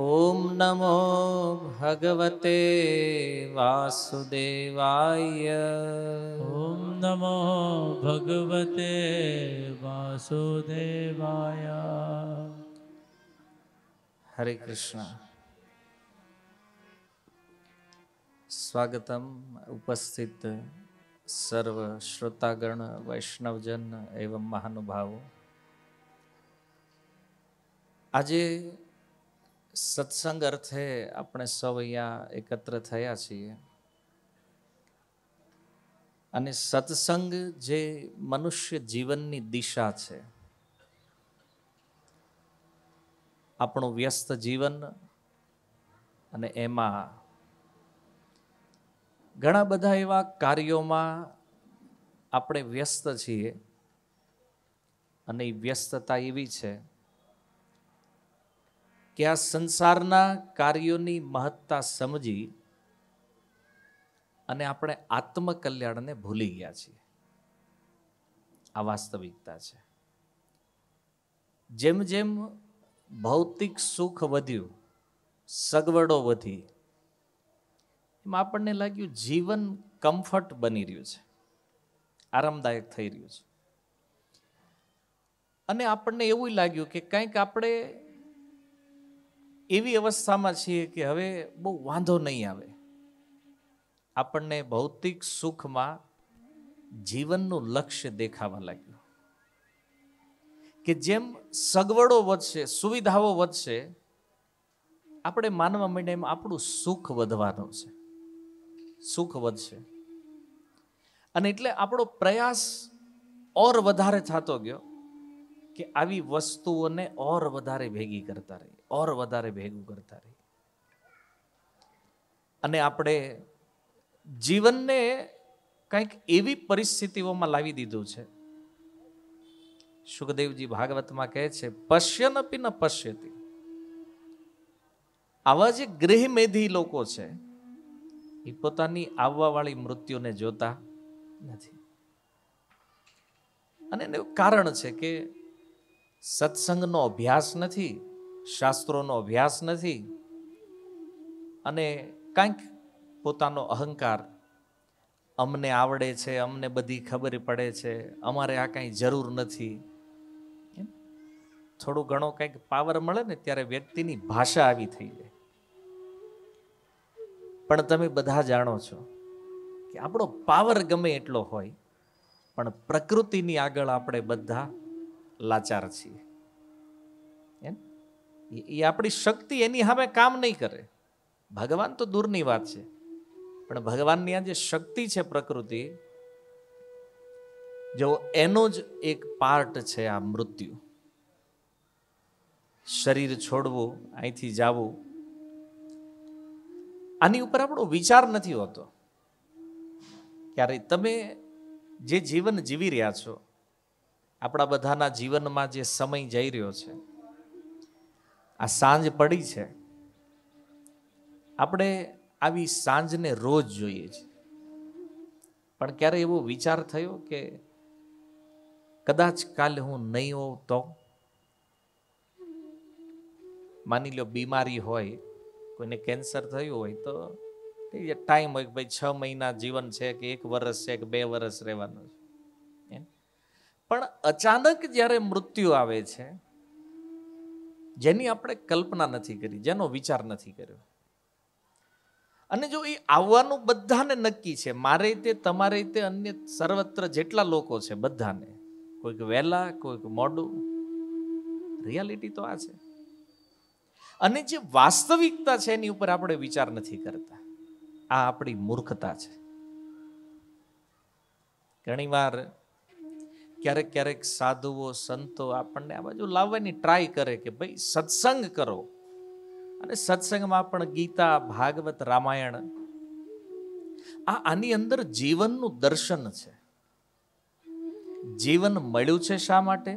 ॐ नमो भगवते वासुदेवाय ॐ नमो भगवते वासुदेवाय हरे कृष्ण સ્વાગતમ ઉપસ્થિત સર્વ શ્રોતાગણ વૈષ્ણવજન એવં મહાનુભાવો આજે સત્સંગ અર્થે આપણે સૌ અહીંયા એકત્ર થયા છીએ અને સત્સંગ જે મનુષ્ય જીવનની દિશા છે આપણું વ્યસ્ત જીવન અને એમાં ઘણા બધા એવા કાર્યોમાં આપણે વ્યસ્ત છીએ અને એ વ્યસ્તતા એવી છે કે આ સંસારના કાર્યોની મહત્તા સમજી અને આપણે આત્મકલ્યાણને ભૂલી ગયા છીએ આ વાસ્તવિકતા છે જેમ જેમ ભૌતિક સુખ વધ્યું સગવડો વધી એમાં આપણને લાગ્યું જીવન કમ્ફર્ટ બની રહ્યું છે આરામદાયક થઈ રહ્યું છે અને આપણને એવું લાગ્યું કે કંઈક આપણે એવી અવસ્થામાં છીએ કે હવે બહુ વાંધો નહીં આવે આપણને ભૌતિક સુખમાં જીવનનું લક્ષ્ય દેખાવા લાગ્યું કે જેમ સગવડો વધશે સુવિધાઓ વધશે આપણે માનવા માંડ્યા એમ આપણું સુખ વધવાનું છે સુખ વધશે અને એટલે આપણો પ્રયાસ ઓર વધારે થતો ગયો કે આવી વસ્તુઓને ઓર વધારે ભેગી કરતા રહીએ ઓર વધારે ભેગું કરતા રહી અને આપણે જીવનને કંઈક એવી પરિસ્થિતિઓમાં લાવી દીધું છે સુખદેવજી ભાગવતમાં કહે છે પશ્યન અપી ન પશ્યતી આવા જે ગૃહમેધી લોકો છે એ પોતાની આવવાવાળી મૃત્યુને જોતા નથી અને એનું કારણ છે કે સત્સંગનો અભ્યાસ નથી શાસ્ત્રોનો અભ્યાસ નથી અને કાંઈક પોતાનો અહંકાર અમને આવડે છે અમને બધી ખબર પડે છે અમારે આ કાંઈ જરૂર નથી થોડું ઘણો કંઈક પાવર મળે ને ત્યારે વ્યક્તિની ભાષા આવી થઈ જાય પણ તમે બધા જાણો છો કે આપણો પાવર ગમે એટલો હોય પણ પ્રકૃતિની આગળ આપણે બધા લાચાર છીએ એ આપણી શક્તિ એની સામે કામ નહીં કરે ભગવાન તો દૂરની વાત છે પણ ભગવાનની આ જે શક્તિ છે પ્રકૃતિ જો એનો જ એક પાર્ટ છે આ મૃત્યુ શરીર છોડવું અહીંથી જવું આની ઉપર આપણો વિચાર નથી હોતો ક્યારે તમે જે જીવન જીવી રહ્યા છો આપણા બધાના જીવનમાં જે સમય જઈ રહ્યો છે આ સાંજ પડી છે આપણે આવી સાંજને રોજ જોઈએ છીએ પણ ક્યારે એવો વિચાર થયો કે કદાચ કાલે હું નહીં હોઉં તો માની લો બીમારી હોય કોઈને કેન્સર થયું હોય તો ટાઈમ હોય કે ભાઈ છ મહિના જીવન છે કે એક વર્ષ છે કે બે વર્ષ રહેવાનું છે પણ અચાનક જ્યારે મૃત્યુ આવે છે જેની આપણે કલ્પના નથી કરી જેનો વિચાર નથી કર્યો અને જો એ આવવાનું બધાને નક્કી છે મારે રીતે તમારે રીતે અન્ય સર્વત્ર જેટલા લોકો છે બધાને કોઈક વહેલા કોઈક મોડું રિયાલિટી તો આ છે અને જે વાસ્તવિકતા છે એની ઉપર આપણે વિચાર નથી કરતા આ આપણી મૂર્ખતા છે ઘણીવાર વાર ક્યારેક ક્યારેક સાધુઓ સંતો આપણને આ બાજુ લાવવાની ટ્રાય કરે કે ભાઈ સત્સંગ કરો અને સત્સંગમાં પણ ગીતા ભાગવત રામાયણ આ આની અંદર જીવનનું દર્શન છે જીવન મળ્યું છે શા માટે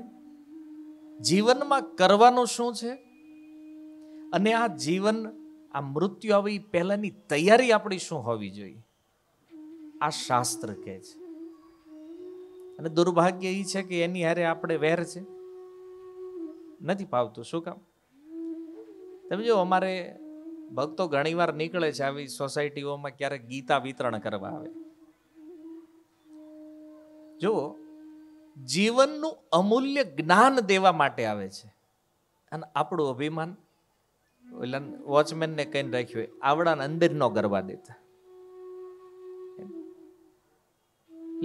જીવનમાં કરવાનું શું છે અને આ જીવન આ મૃત્યુ આવી એ પહેલાંની તૈયારી આપણી શું હોવી જોઈએ આ શાસ્ત્ર કહે છે અને દુર્ભાગ્ય એ છે કે એની હારે આપણે વેર છે નથી ભાવતું શું કામ તમે જો અમારે ભક્તો ઘણીવાર નીકળે છે આવી સોસાયટીઓમાં ક્યારેક ગીતા વિતરણ કરવા આવે જુઓ જીવનનું અમૂલ્ય જ્ઞાન દેવા માટે આવે છે અને આપણું અભિમાન વોચમેનને કહીને રાખ્યું આવડાને અંદર ન ગરવા દેતા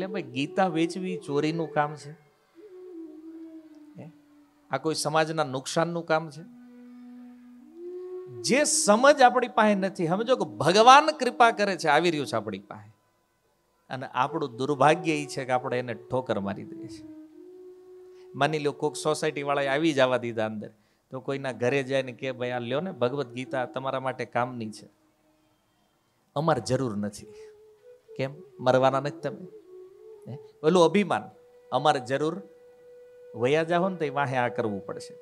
એટલે ભાઈ ગીતા વેચવી ચોરીનું કામ છે આ કોઈ સમાજના નુકસાનનું કામ છે જે સમજ આપણી પાસે નથી સમજો કે ભગવાન કૃપા કરે છે આવી રહ્યું છે આપણી પાસે અને આપણું દુર્ભાગ્ય એ છે કે આપણે એને ઠોકર મારી દઈએ છીએ માની લો કોઈક સોસાયટીવાળાએ આવી જવા દીધા અંદર તો કોઈના ઘરે જાય ને કે ભાઈ આ લ્યો ને ભગવદ્ ગીતા તમારા માટે કામની છે અમારે જરૂર નથી કેમ મરવાના નથી તમે પેલું અભિમાન અમારે જરૂર વયા જાઓ ને તો એ વાહે આ કરવું પડશે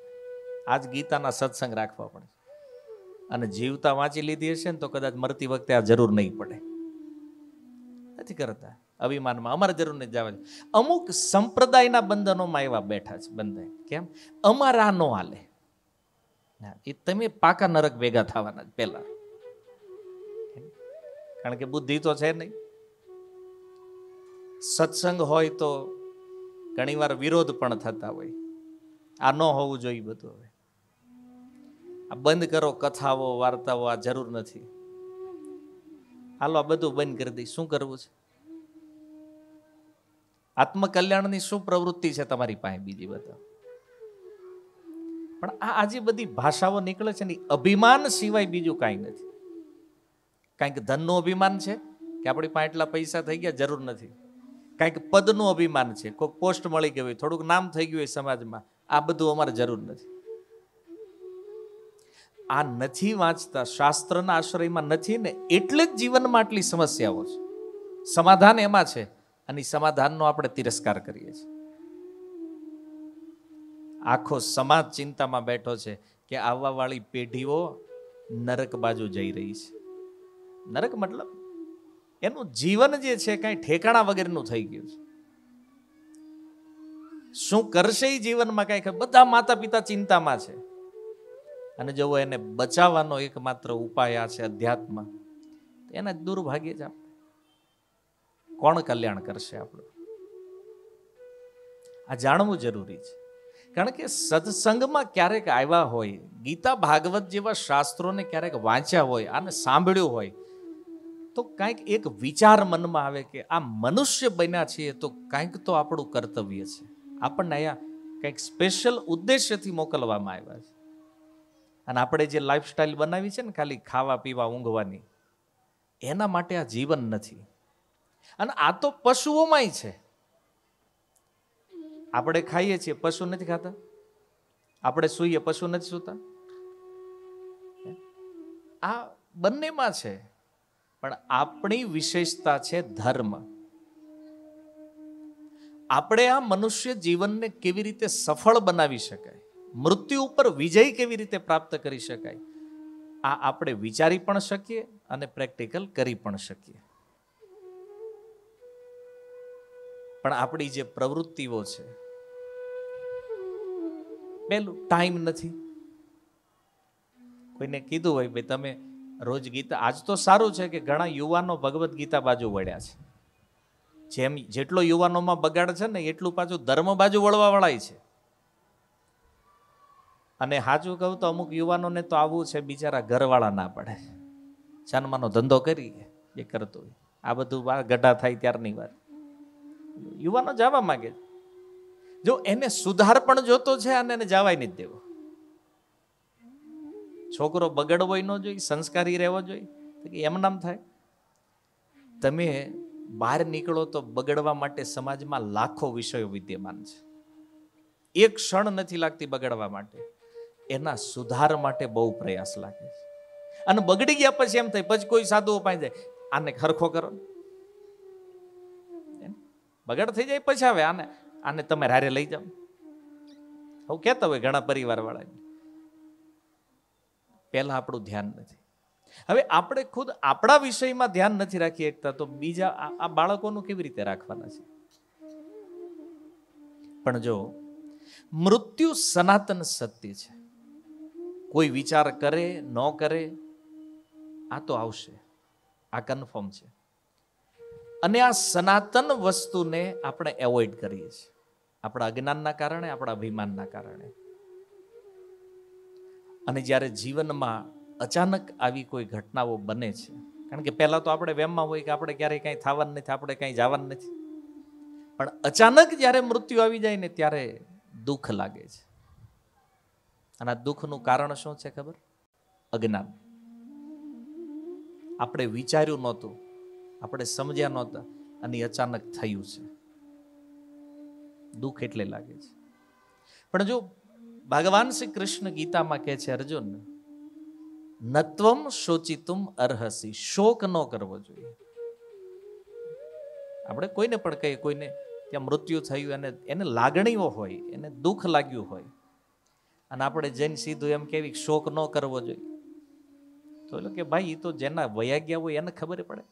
આજ ગીતાના સત્સંગ રાખવા પડશે અને જીવતા વાંચી લીધી હશે ને તો કદાચ મરતી વખતે આ જરૂર નહીં પડે નથી કરતા અભિમાનમાં અમારે જરૂર નહીં જવા અમુક સંપ્રદાયના બંધનોમાં એવા બેઠા છે બંધાય કેમ અમારા નો હાલે એ તમે પાકા નરક ભેગા થવાના જ પહેલા કારણ કે બુદ્ધિ તો છે નહીં સત્સંગ હોય તો ઘણીવાર વિરોધ પણ થતા હોય આ ન હોવું જોઈએ બધું હવે આ બંધ કરો કથાઓ વાર્તાઓ આ જરૂર નથી હાલો આ બધું બંધ કરી દઈ શું કરવું છે આત્મકલ્યાણની શું પ્રવૃત્તિ છે તમારી પાસે બીજી બધા પણ આ આજે બધી ભાષાઓ નીકળે છે ને અભિમાન સિવાય બીજું કાંઈ નથી કારણ કે ધનનું અભિમાન છે કે આપણી પાસે એટલા પૈસા થઈ ગયા જરૂર નથી કાંઈક પદનું અભિમાન છે કોઈક પોસ્ટ મળી ગઈ હોય થોડુંક નામ થઈ ગયું હોય સમાજમાં આ બધું અમારે જરૂર નથી આ નથી વાંચતા શાસ્ત્રના આશ્રયમાં નથી ને એટલે જ જીવનમાં આટલી સમસ્યાઓ છે સમાધાન એમાં છે અને સમાધાનનો આપણે તિરસ્કાર કરીએ છીએ આખો સમાજ ચિંતામાં બેઠો છે કે આવવાવાળી પેઢીઓ નરક બાજુ જઈ રહી છે નરક મતલબ એનું જીવન જે છે કાંઈ ઠેકાણા વગેરેનું થઈ ગયું છે શું કરશે એ જીવનમાં કાંઈ બધા માતા પિતા ચિંતામાં છે અને જો એને બચાવવાનો એકમાત્ર ઉપાય આ છે અધ્યાત્મ એના જ દુર્ભાગ્ય જ આપણે કોણ કલ્યાણ કરશે આપણું આ જાણવું જરૂરી છે કારણ કે સત્સંગમાં ક્યારેક આવ્યા હોય ગીતા ભાગવત જેવા શાસ્ત્રોને ક્યારેક વાંચ્યા હોય આને સાંભળ્યું હોય તો કાંઈક એક વિચાર મનમાં આવે કે આ મનુષ્ય બન્યા છીએ તો કાંઈક તો આપણું કર્તવ્ય છે આપણને અહીંયા કંઈક સ્પેશિયલ ઉદ્દેશ્યથી મોકલવામાં આવ્યા છે અને આપણે જે લાઈફસ્ટાઈલ બનાવી છે ને ખાલી ખાવા પીવા ઊંઘવાની એના માટે આ જીવન નથી અને આ તો પશુઓમાંય છે આપણે ખાઈએ છીએ પશુ નથી ખાતા આપણે સૂઈએ પશુ નથી સૂતા આ બંનેમાં છે પણ આપણી વિશેષતા છે ધર્મ આપણે આ મનુષ્ય જીવનને કેવી રીતે સફળ બનાવી શકાય મૃત્યુ ઉપર વિજય કેવી રીતે પ્રાપ્ત કરી શકાય આ આપણે વિચારી પણ શકીએ અને પ્રેક્ટિકલ કરી પણ શકીએ પણ આપણી જે પ્રવૃત્તિઓ છે પહેલું ટાઈમ નથી કોઈને કીધું હોય ભાઈ તમે રોજ ગીતા આજ તો સારું છે કે ઘણા યુવાનો ભગવદ્ ગીતા બાજુ વળ્યા છે જેમ જેટલો યુવાનોમાં બગાડ છે ને એટલું પાછું ધર્મ બાજુ વળવા વળાય છે અને સાચું કહું તો અમુક યુવાનોને તો આવું છે બિચારા ઘરવાળા ના પડે જન્મનો ધંધો કરી એ કરતો હોય આ બધું ગઢા થાય ત્યારની વાત યુવાનો જવા માગે જો એને સુધાર પણ જોતો છે અને એને જવાય નથી દેવો છોકરો બગડવો ન જોઈએ સંસ્કારી રહેવો જોઈએ તો કે એમ નામ થાય તમે બહાર નીકળો તો બગડવા માટે સમાજમાં લાખો વિષયો વિદ્યમાન છે એક ક્ષણ નથી લાગતી બગડવા માટે એના સુધાર માટે બહુ પ્રયાસ લાગે છે અને બગડી ગયા પછી એમ થાય પછી કોઈ સાધુ અપાઈ જાય આને ખરખો કરો બગડ થઈ જાય પછી આવે આને આને તમે હારે લઈ જાઓ હું કહેતા હોય ઘણા પરિવાર વાળા પહેલાં આપણું ધ્યાન નથી હવે આપણે ખુદ આપણા વિષયમાં ધ્યાન નથી રાખી શકતા તો બીજા આ બાળકોનું કેવી રીતે રાખવાના છે પણ જો મૃત્યુ સનાતન સત્ય છે કોઈ વિચાર કરે ન કરે આ તો આવશે આ કન્ફર્મ છે અને આ સનાતન વસ્તુને આપણે એવોઇડ કરીએ છીએ આપણા અજ્ઞાનના કારણે આપણા અભિમાનના કારણે અને જ્યારે જીવનમાં અચાનક આવી કોઈ ઘટનાઓ બને છે કારણ કે પહેલાં તો આપણે વેમમાં હોય કે આપણે ક્યારેય કાંઈ થવાનું નથી આપણે કાંઈ જવાનું નથી પણ અચાનક જ્યારે મૃત્યુ આવી જાય ને ત્યારે દુઃખ લાગે છે અને આ દુઃખનું કારણ શું છે ખબર અજ્ઞાન આપણે વિચાર્યું નહોતું આપણે સમજ્યા નહોતા અને અચાનક થયું છે દુઃખ એટલે લાગે છે પણ જો ભગવાન શ્રી કૃષ્ણ ગીતામાં કહે છે અર્જુન નત્વમ શોચિતુમ અર્હસી શોક ન કરવો જોઈએ આપણે કોઈને પણ કહીએ કોઈને ત્યાં મૃત્યુ થયું અને એને લાગણીઓ હોય એને દુઃખ લાગ્યું હોય અને આપણે જૈન સીધું એમ કેવી શોક ન કરવો જોઈએ તો એટલે કે ભાઈ એ તો જેના વયા ગયા હોય એને ખબર પડે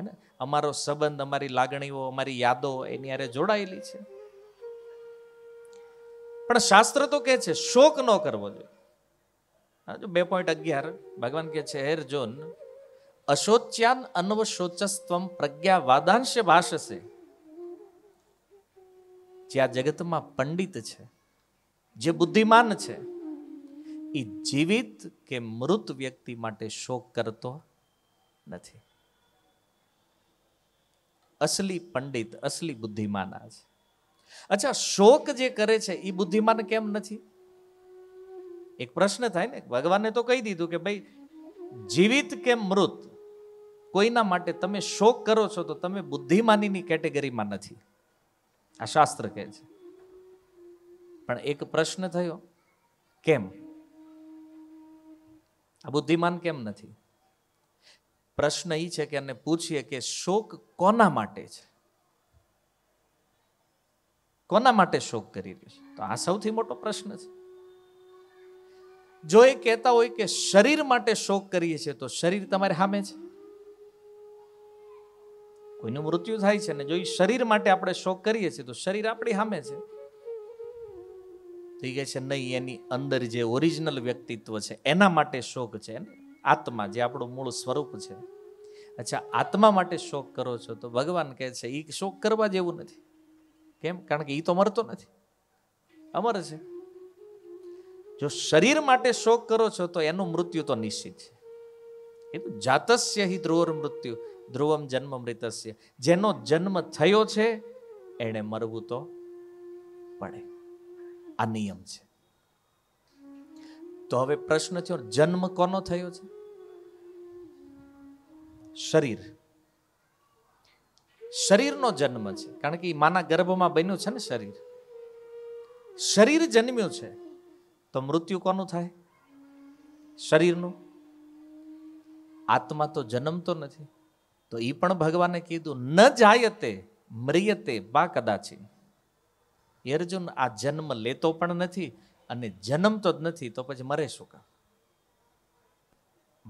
એને અમારો સંબંધ અમારી લાગણીઓ અમારી યાદો એની યારે જોડાયેલી છે પણ શાસ્ત્ર તો કહે છે શોક ન કરવો જોઈએ બે પોઈન્ટ અગિયાર ભગવાન કહે છે હે અર્જુન અશોચ્યાન અનવશોચસ્ત્વમ પ્રજ્ઞા વાદાંશ ભાષશે જે આ જગતમાં પંડિત છે જે બુદ્ધિમાન છે એ જીવિત કે મૃત વ્યક્તિ માટે શોક કરતો નથી અસલી પંડિત અસલી બુદ્ધિમાન આ છે અચ્છા શોક જે કરે છે એ બુદ્ધિમાન કેમ નથી એક પ્રશ્ન થાય ને ભગવાને તો કહી દીધું કે ભાઈ જીવિત કે મૃત કોઈના માટે તમે શોક કરો છો તો તમે બુદ્ધિમાનીની કેટેગરીમાં નથી આ શાસ્ત્ર કહે છે પણ એક પ્રશ્ન થયો કેમ આ બુદ્ધિમાન કેમ નથી પ્રશ્ન એ છે કે એને પૂછીએ કે શોક કોના માટે છે કોના માટે શોક કરી રહ્યો છે તો આ સૌથી મોટો પ્રશ્ન છે જો એ કહેતા હોય કે શરીર માટે શોક કરીએ છીએ તો શરીર તમારે સામે છે કોઈનું મૃત્યુ થાય છે ને જો એ શરીર માટે આપણે શોક કરીએ છીએ તો શરીર આપણી સામે છે તો કહે છે નહીં એની અંદર જે ઓરિજિનલ વ્યક્તિત્વ છે એના માટે શોક છે આત્મા જે આપણું મૂળ સ્વરૂપ છે અચ્છા આત્મા માટે શોક કરો છો તો ભગવાન કહે છે એ શોક કરવા જેવું નથી કેમ કારણ કે એ તો મરતો નથી અમર છે જો શરીર માટે શોક કરો છો તો એનું મૃત્યુ તો નિશ્ચિત છે એ તો જાતસ્ય હિ ધ્રુવર મૃત્યુ ધ્રુવમ જન્મ મૃતસ્ય જેનો જન્મ થયો છે એણે મરવું તો પડે આ નિયમ છે તો હવે પ્રશ્ન છે જન્મ કોનો થયો છે શરીર શરીરનો જન્મ છે કારણ કે માના ગર્ભમાં બન્યું છે ને શરીર શરીર જન્મ્યું છે તો મૃત્યુ કોનું થાય શરીરનું આત્મા તો જન્મતો નથી તો એ પણ ભગવાને કીધું ન જાયતે મરિયતે બા કદાચી અર્જુન આ જન્મ લેતો પણ નથી અને જન્મતો જ નથી તો પછી મરે શું કા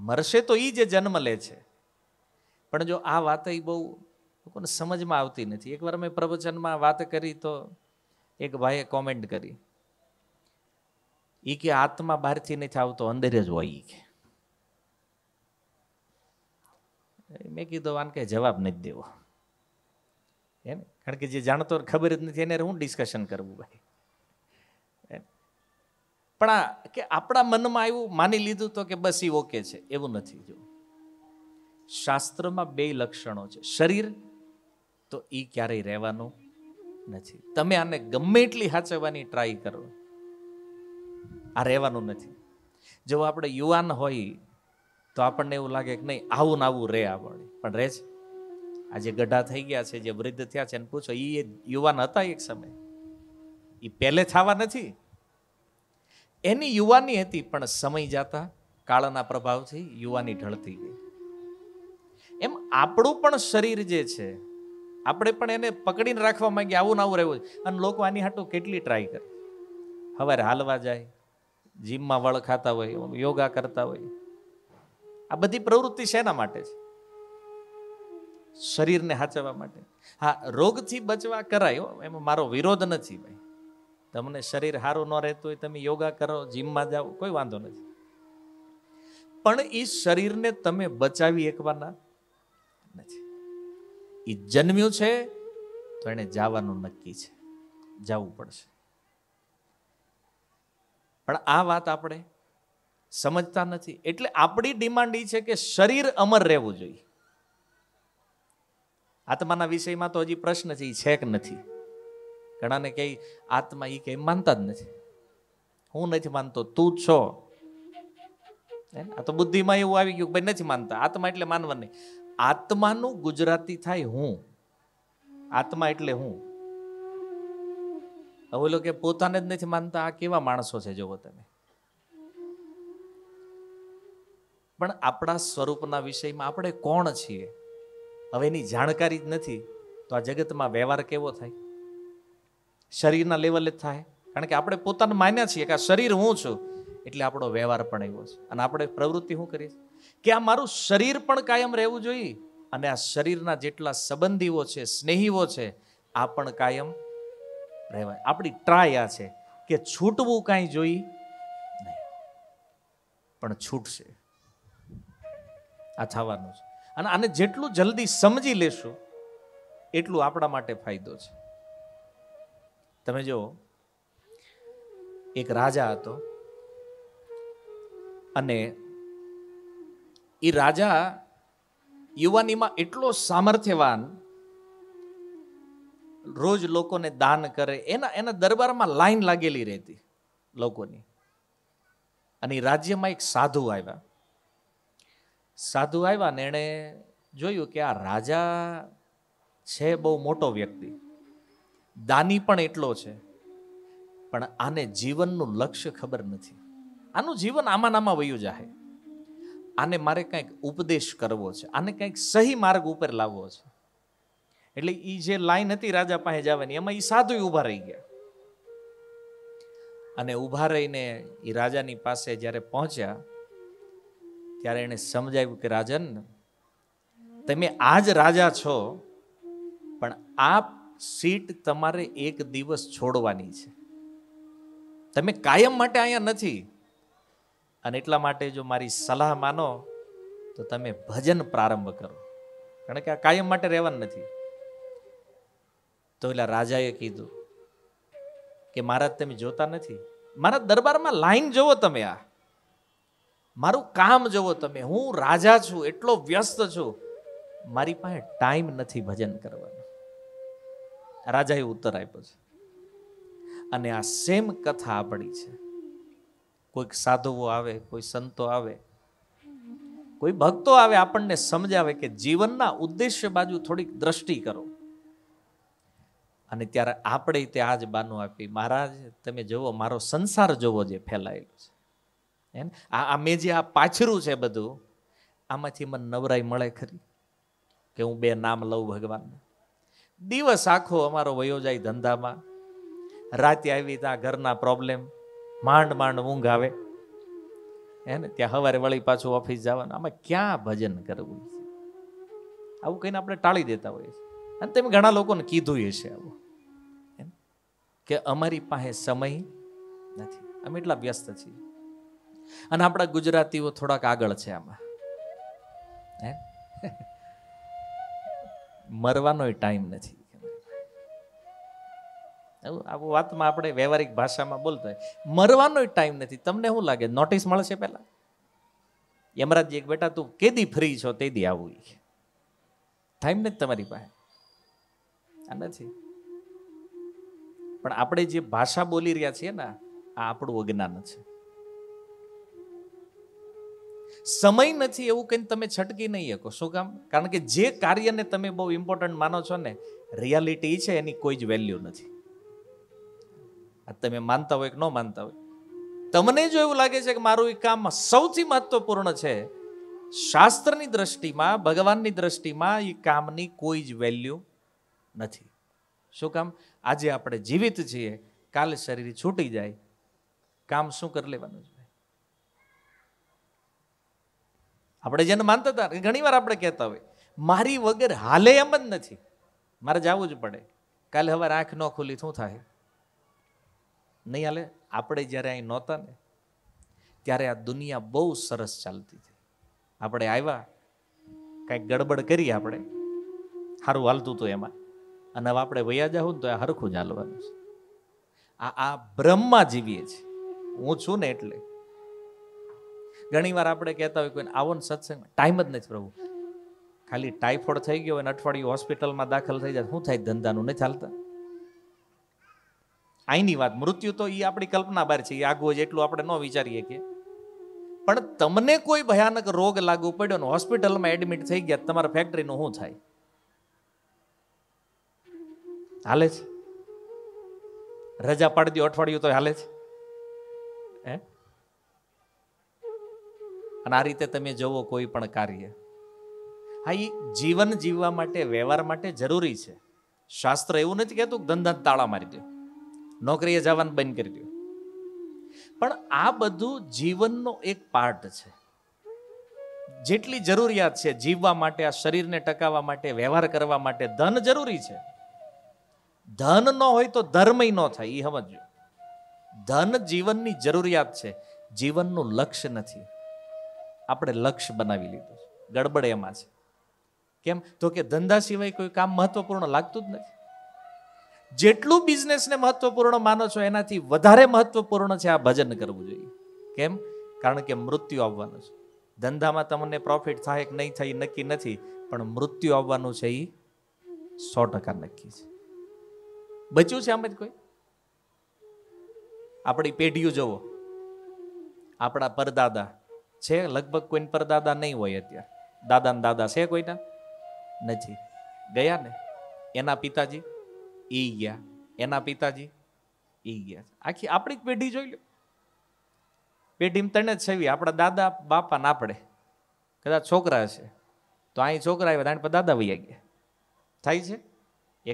મરશે તો એ જે જન્મ લે છે પણ જો આ વાત એ બહુ લોકોને સમજમાં આવતી નથી એકવાર મેં પ્રવચનમાં વાત કરી તો એક ભાઈએ કોમેન્ટ કરી એ કે આત્મા બહારથી નથી આવતો અંદરે જ હોય એ કે મેં કીધું આને કંઈ જવાબ નથી દેવો એને કારણ કે જે જાણતો ખબર જ નથી એને હું ડિસ્કશન કરવું ભાઈ પણ આ કે આપણા મનમાં આવ્યું માની લીધું તો કે બસ એ ઓકે છે એવું નથી જો શાસ્ત્રમાં બે લક્ષણો છે શરીર તો એ ક્યારેય રહેવાનું નથી તમે આને ગમે એટલી હાચવવાની ટ્રાય કરો આ રહેવાનું નથી જો આપણે યુવાન હોય તો આપણને એવું લાગે કે નહીં આવું ને આવું રહે આપણે પણ રહે છે આજે ગઢા થઈ ગયા છે જે વૃદ્ધ થયા છે એને પૂછો એ યુવાન હતા એક સમય એ પહેલે થવા નથી એની યુવાની હતી પણ સમય જતા કાળના પ્રભાવથી યુવાની ઢળતી ગઈ એમ આપણું પણ શરીર જે છે આપણે પણ એને પકડીને રાખવા માંગીએ આવું આવું રહેવું અને લોકો આની હાટું કેટલી ટ્રાય કરે હવારે હાલવા જાય જીમમાં વળ ખાતા હોય યોગા કરતા હોય આ બધી પ્રવૃત્તિ શેના માટે છે શરીરને સાચવવા માટે હા રોગથી બચવા કરાય એમાં મારો વિરોધ નથી ભાઈ તમને શરીર સારું ન રહેતું હોય તમે યોગા કરો જીમમાં જાઓ કોઈ વાંધો નથી પણ એ શરીરને તમે બચાવી એકવાના નથી એ જન્મ્યું છે તો એને જવાનું નક્કી છે જવું પડશે પણ આ વાત આપણે સમજતા નથી એટલે આપણી ડિમાન્ડ એ છે કે શરીર અમર રહેવું જોઈએ આત્માના વિષયમાં તો હજી પ્રશ્ન છે એ છે કે નથી ઘણાને કહે આત્મા એ કંઈ માનતા જ નથી હું નથી માનતો તું છો આ તો બુદ્ધિમાં એવું આવી ગયું ભાઈ નથી માનતા આત્મા એટલે માનવા નહીં આત્માનું ગુજરાતી થાય હું આત્મા એટલે હું હવે કે પોતાને જ નથી માનતા આ કેવા માણસો છે જોવો તમે પણ આપણા સ્વરૂપના વિષયમાં આપણે કોણ છીએ હવે એની જાણકારી જ નથી તો આ જગતમાં વ્યવહાર કેવો થાય શરીરના લેવલે થાય કારણ કે આપણે પોતાને માન્યા છીએ કે આ શરીર હું છું એટલે આપણો વ્યવહાર પણ એવો છે અને આપણે પ્રવૃત્તિ શું કરીએ છીએ કે આ મારું શરીર પણ કાયમ રહેવું જોઈએ અને આ શરીરના જેટલા સંબંધીઓ છે સ્નેહીઓ છે આ પણ કાયમ રહેવાય આપણી ટ્રાય આ છે કે છૂટવું કાંઈ જોઈ નહીં પણ છૂટશે આ થવાનું છે અને આને જેટલું જલ્દી સમજી લેશું એટલું આપણા માટે ફાયદો છે તમે જો એક રાજા હતો અને એ રાજા યુવાનીમાં એટલો સામર્થ્યવાન રોજ લોકોને દાન કરે એના એના દરબારમાં લાઈન લાગેલી રહેતી લોકોની અને રાજ્યમાં એક સાધુ આવ્યા સાધુ આવ્યા ને એણે જોયું કે આ રાજા છે બહુ મોટો વ્યક્તિ દાની પણ એટલો છે પણ આને જીવનનું લક્ષ્ય ખબર નથી આનું જીવન આમાં નામાં વયું જાહે આને મારે કંઈક ઉપદેશ કરવો છે આને કંઈક સહી માર્ગ ઉપર લાવવો છે એટલે એ જે લાઈન હતી રાજા પાસે જવાની એમાં એ સાધુ ઊભા રહી ગયા અને ઊભા રહીને એ રાજાની પાસે જ્યારે પહોંચ્યા ત્યારે એણે સમજાવ્યું કે રાજન તમે આ જ રાજા છો પણ આ સીટ તમારે એક દિવસ છોડવાની છે તમે કાયમ માટે અહીંયા નથી અને એટલા માટે જો મારી સલાહ માનો તો તમે ભજન પ્રારંભ કરો કારણ કે આ કાયમ માટે રહેવાનું નથી તો એટલે રાજાએ કીધું કે મહારાજ તમે જોતા નથી મારા દરબારમાં લાઈન જોવો તમે આ મારું કામ જોવો તમે હું રાજા છું એટલો વ્યસ્ત છું મારી પાસે ટાઈમ નથી ભજન કરવાનો રાજાએ ઉત્તર આપ્યો છે અને આ સેમ કથા આપણી છે કોઈક સાધુઓ આવે કોઈ સંતો આવે કોઈ ભક્તો આવે આપણને સમજાવે કે જીવનના ઉદ્દેશ્ય બાજુ થોડીક દ્રષ્ટિ કરો અને ત્યારે આપણે તે આ જ બાનું આપી મહારાજ તમે જુઓ મારો સંસાર જોવો જે ફેલાયેલો છે એને આ મેં જે આ પાછરું છે બધું આમાંથી મને નવરાઈ મળે ખરી કે હું બે નામ લઉં ભગવાનનું દિવસ આખો અમારો વયો જાય ધંધામાં રાતે આવી ત્યાં ઘરના પ્રોબ્લેમ માંડ માંડ ઊંઘ આવે હે ને ત્યાં સવારે વળી પાછું ઓફિસ જવાનું આમાં ક્યાં ભજન કરવું છે આવું કહીને આપણે ટાળી દેતા હોઈએ છીએ અને તેમ ઘણા લોકોને કીધું હશે આવું કે અમારી પાસે સમય નથી અમે એટલા વ્યસ્ત છીએ અને આપણા ગુજરાતીઓ થોડાક આગળ છે આમાં હે મરવાનો ટાઈમ નથી એવું આવું વાતમાં આપણે વ્યવહારિક ભાષામાં બોલતા હોય મરવાનો ટાઈમ નથી તમને શું લાગે નોટિસ મળશે પહેલાં યમરાજજી એક બેટા તું કેદી ફ્રી છો તે દી આવું ટાઈમ નથી તમારી પાસે આ નથી પણ આપણે જે ભાષા બોલી રહ્યા છીએ ને આ આપણું અજ્ઞાન છે સમય નથી એવું કંઈ તમે છટકી નહીં શકો શું કામ કારણ કે જે કાર્યને તમે બહુ ઇમ્પોર્ટન્ટ માનો છો ને રિયાલિટી છે એની કોઈ જ વેલ્યુ નથી આ તમે માનતા હોય કે ન માનતા હોય તમને જો એવું લાગે છે કે મારું એ કામ સૌથી મહત્વપૂર્ણ છે શાસ્ત્રની દ્રષ્ટિમાં ભગવાનની દ્રષ્ટિમાં એ કામની કોઈ જ વેલ્યુ નથી શું કામ આજે આપણે જીવિત છીએ કાલે શરીર છૂટી જાય કામ શું કરી લેવાનું છે આપણે જેને માનતા હતા ઘણી વાર આપણે કહેતા હોય મારી વગર હાલે એમ જ નથી મારે જવું જ પડે કાલે હવે આંખ ન ખુલી શું થાય નહીં હાલે આપણે જ્યારે અહીં નહોતા ને ત્યારે આ દુનિયા બહુ સરસ ચાલતી હતી આપણે આવ્યા કાંઈક ગડબડ કરી આપણે સારું હાલતું હતું એમાં અને હવે આપણે વૈયા જાઉં ને તો આ હરખું ચાલવાનું છે આ આ બ્રહ્મમાં જીવીએ છીએ હું છું ને એટલે ઘણીવાર આપણે કહેતા હોય કોઈને આવો ને સત્સંગ ટાઈમ જ નથી પ્રભુ ખાલી ટાઈફોઈડ થઈ ગયો અને અઠવાડિયું હોસ્પિટલમાં દાખલ થઈ જાય શું થાય ધંધાનું નહીં ચાલતા અહીંની વાત મૃત્યુ તો એ આપણી કલ્પના બહાર છે એ આગો જ એટલું આપણે ન વિચારીએ કે પણ તમને કોઈ ભયાનક રોગ લાગુ પડ્યો ને હોસ્પિટલમાં એડમિટ થઈ ગયા તમારા ફેક્ટરીનું શું થાય હાલે છે રજા પાડી દો અઠવાડિયું તો હાલે છે હે અને આ રીતે તમે જોવો કોઈ પણ કાર્ય હા એ જીવન જીવવા માટે વ્યવહાર માટે જરૂરી છે શાસ્ત્ર એવું નથી કહેતું ધંધા તાળા મારી દો નોકરીએ જવાનું બંધ કરી દીધું પણ આ બધું જીવનનો એક પાર્ટ છે જેટલી જરૂરિયાત છે જીવવા માટે આ શરીરને ટકાવવા માટે વ્યવહાર કરવા માટે ધન જરૂરી છે ધન ન હોય તો ધર્મય ન થાય એ સમજજો ધન જીવનની જરૂરિયાત છે જીવનનું લક્ષ્ય નથી આપણે લક્ષ્ય બનાવી લીધું છે ગડબડ એમાં છે કેમ તો કે ધંધા સિવાય કોઈ કામ મહત્વપૂર્ણ લાગતું જ નથી જેટલું બિઝનેસને મહત્વપૂર્ણ માનો છો એનાથી વધારે મહત્વપૂર્ણ છે આ ભજન કરવું જોઈએ કેમ કારણ કે મૃત્યુ આવવાનું છે ધંધામાં તમને પ્રોફિટ થાય કે નહીં થાય નક્કી નથી પણ મૃત્યુ આવવાનું છે એ સો ટકા નક્કી છે બચ્યું છે આમ જ કોઈ આપણી પેઢીઓ જુઓ આપણા પરદાદા છે લગભગ કોઈને પરદાદા નહીં હોય અત્યારે દાદા ને દાદા છે કોઈના નથી ગયા ને એના પિતાજી એ ગયા એના પિતાજી એ ગયા આખી આપણી પેઢી જોઈ લો પેઢી તને જ છવી આપણા દાદા બાપા ના પડે કદાચ છોકરા હશે તો અહીં છોકરા આવ્યા તાણી દાદા વૈયા ગયા થાય છે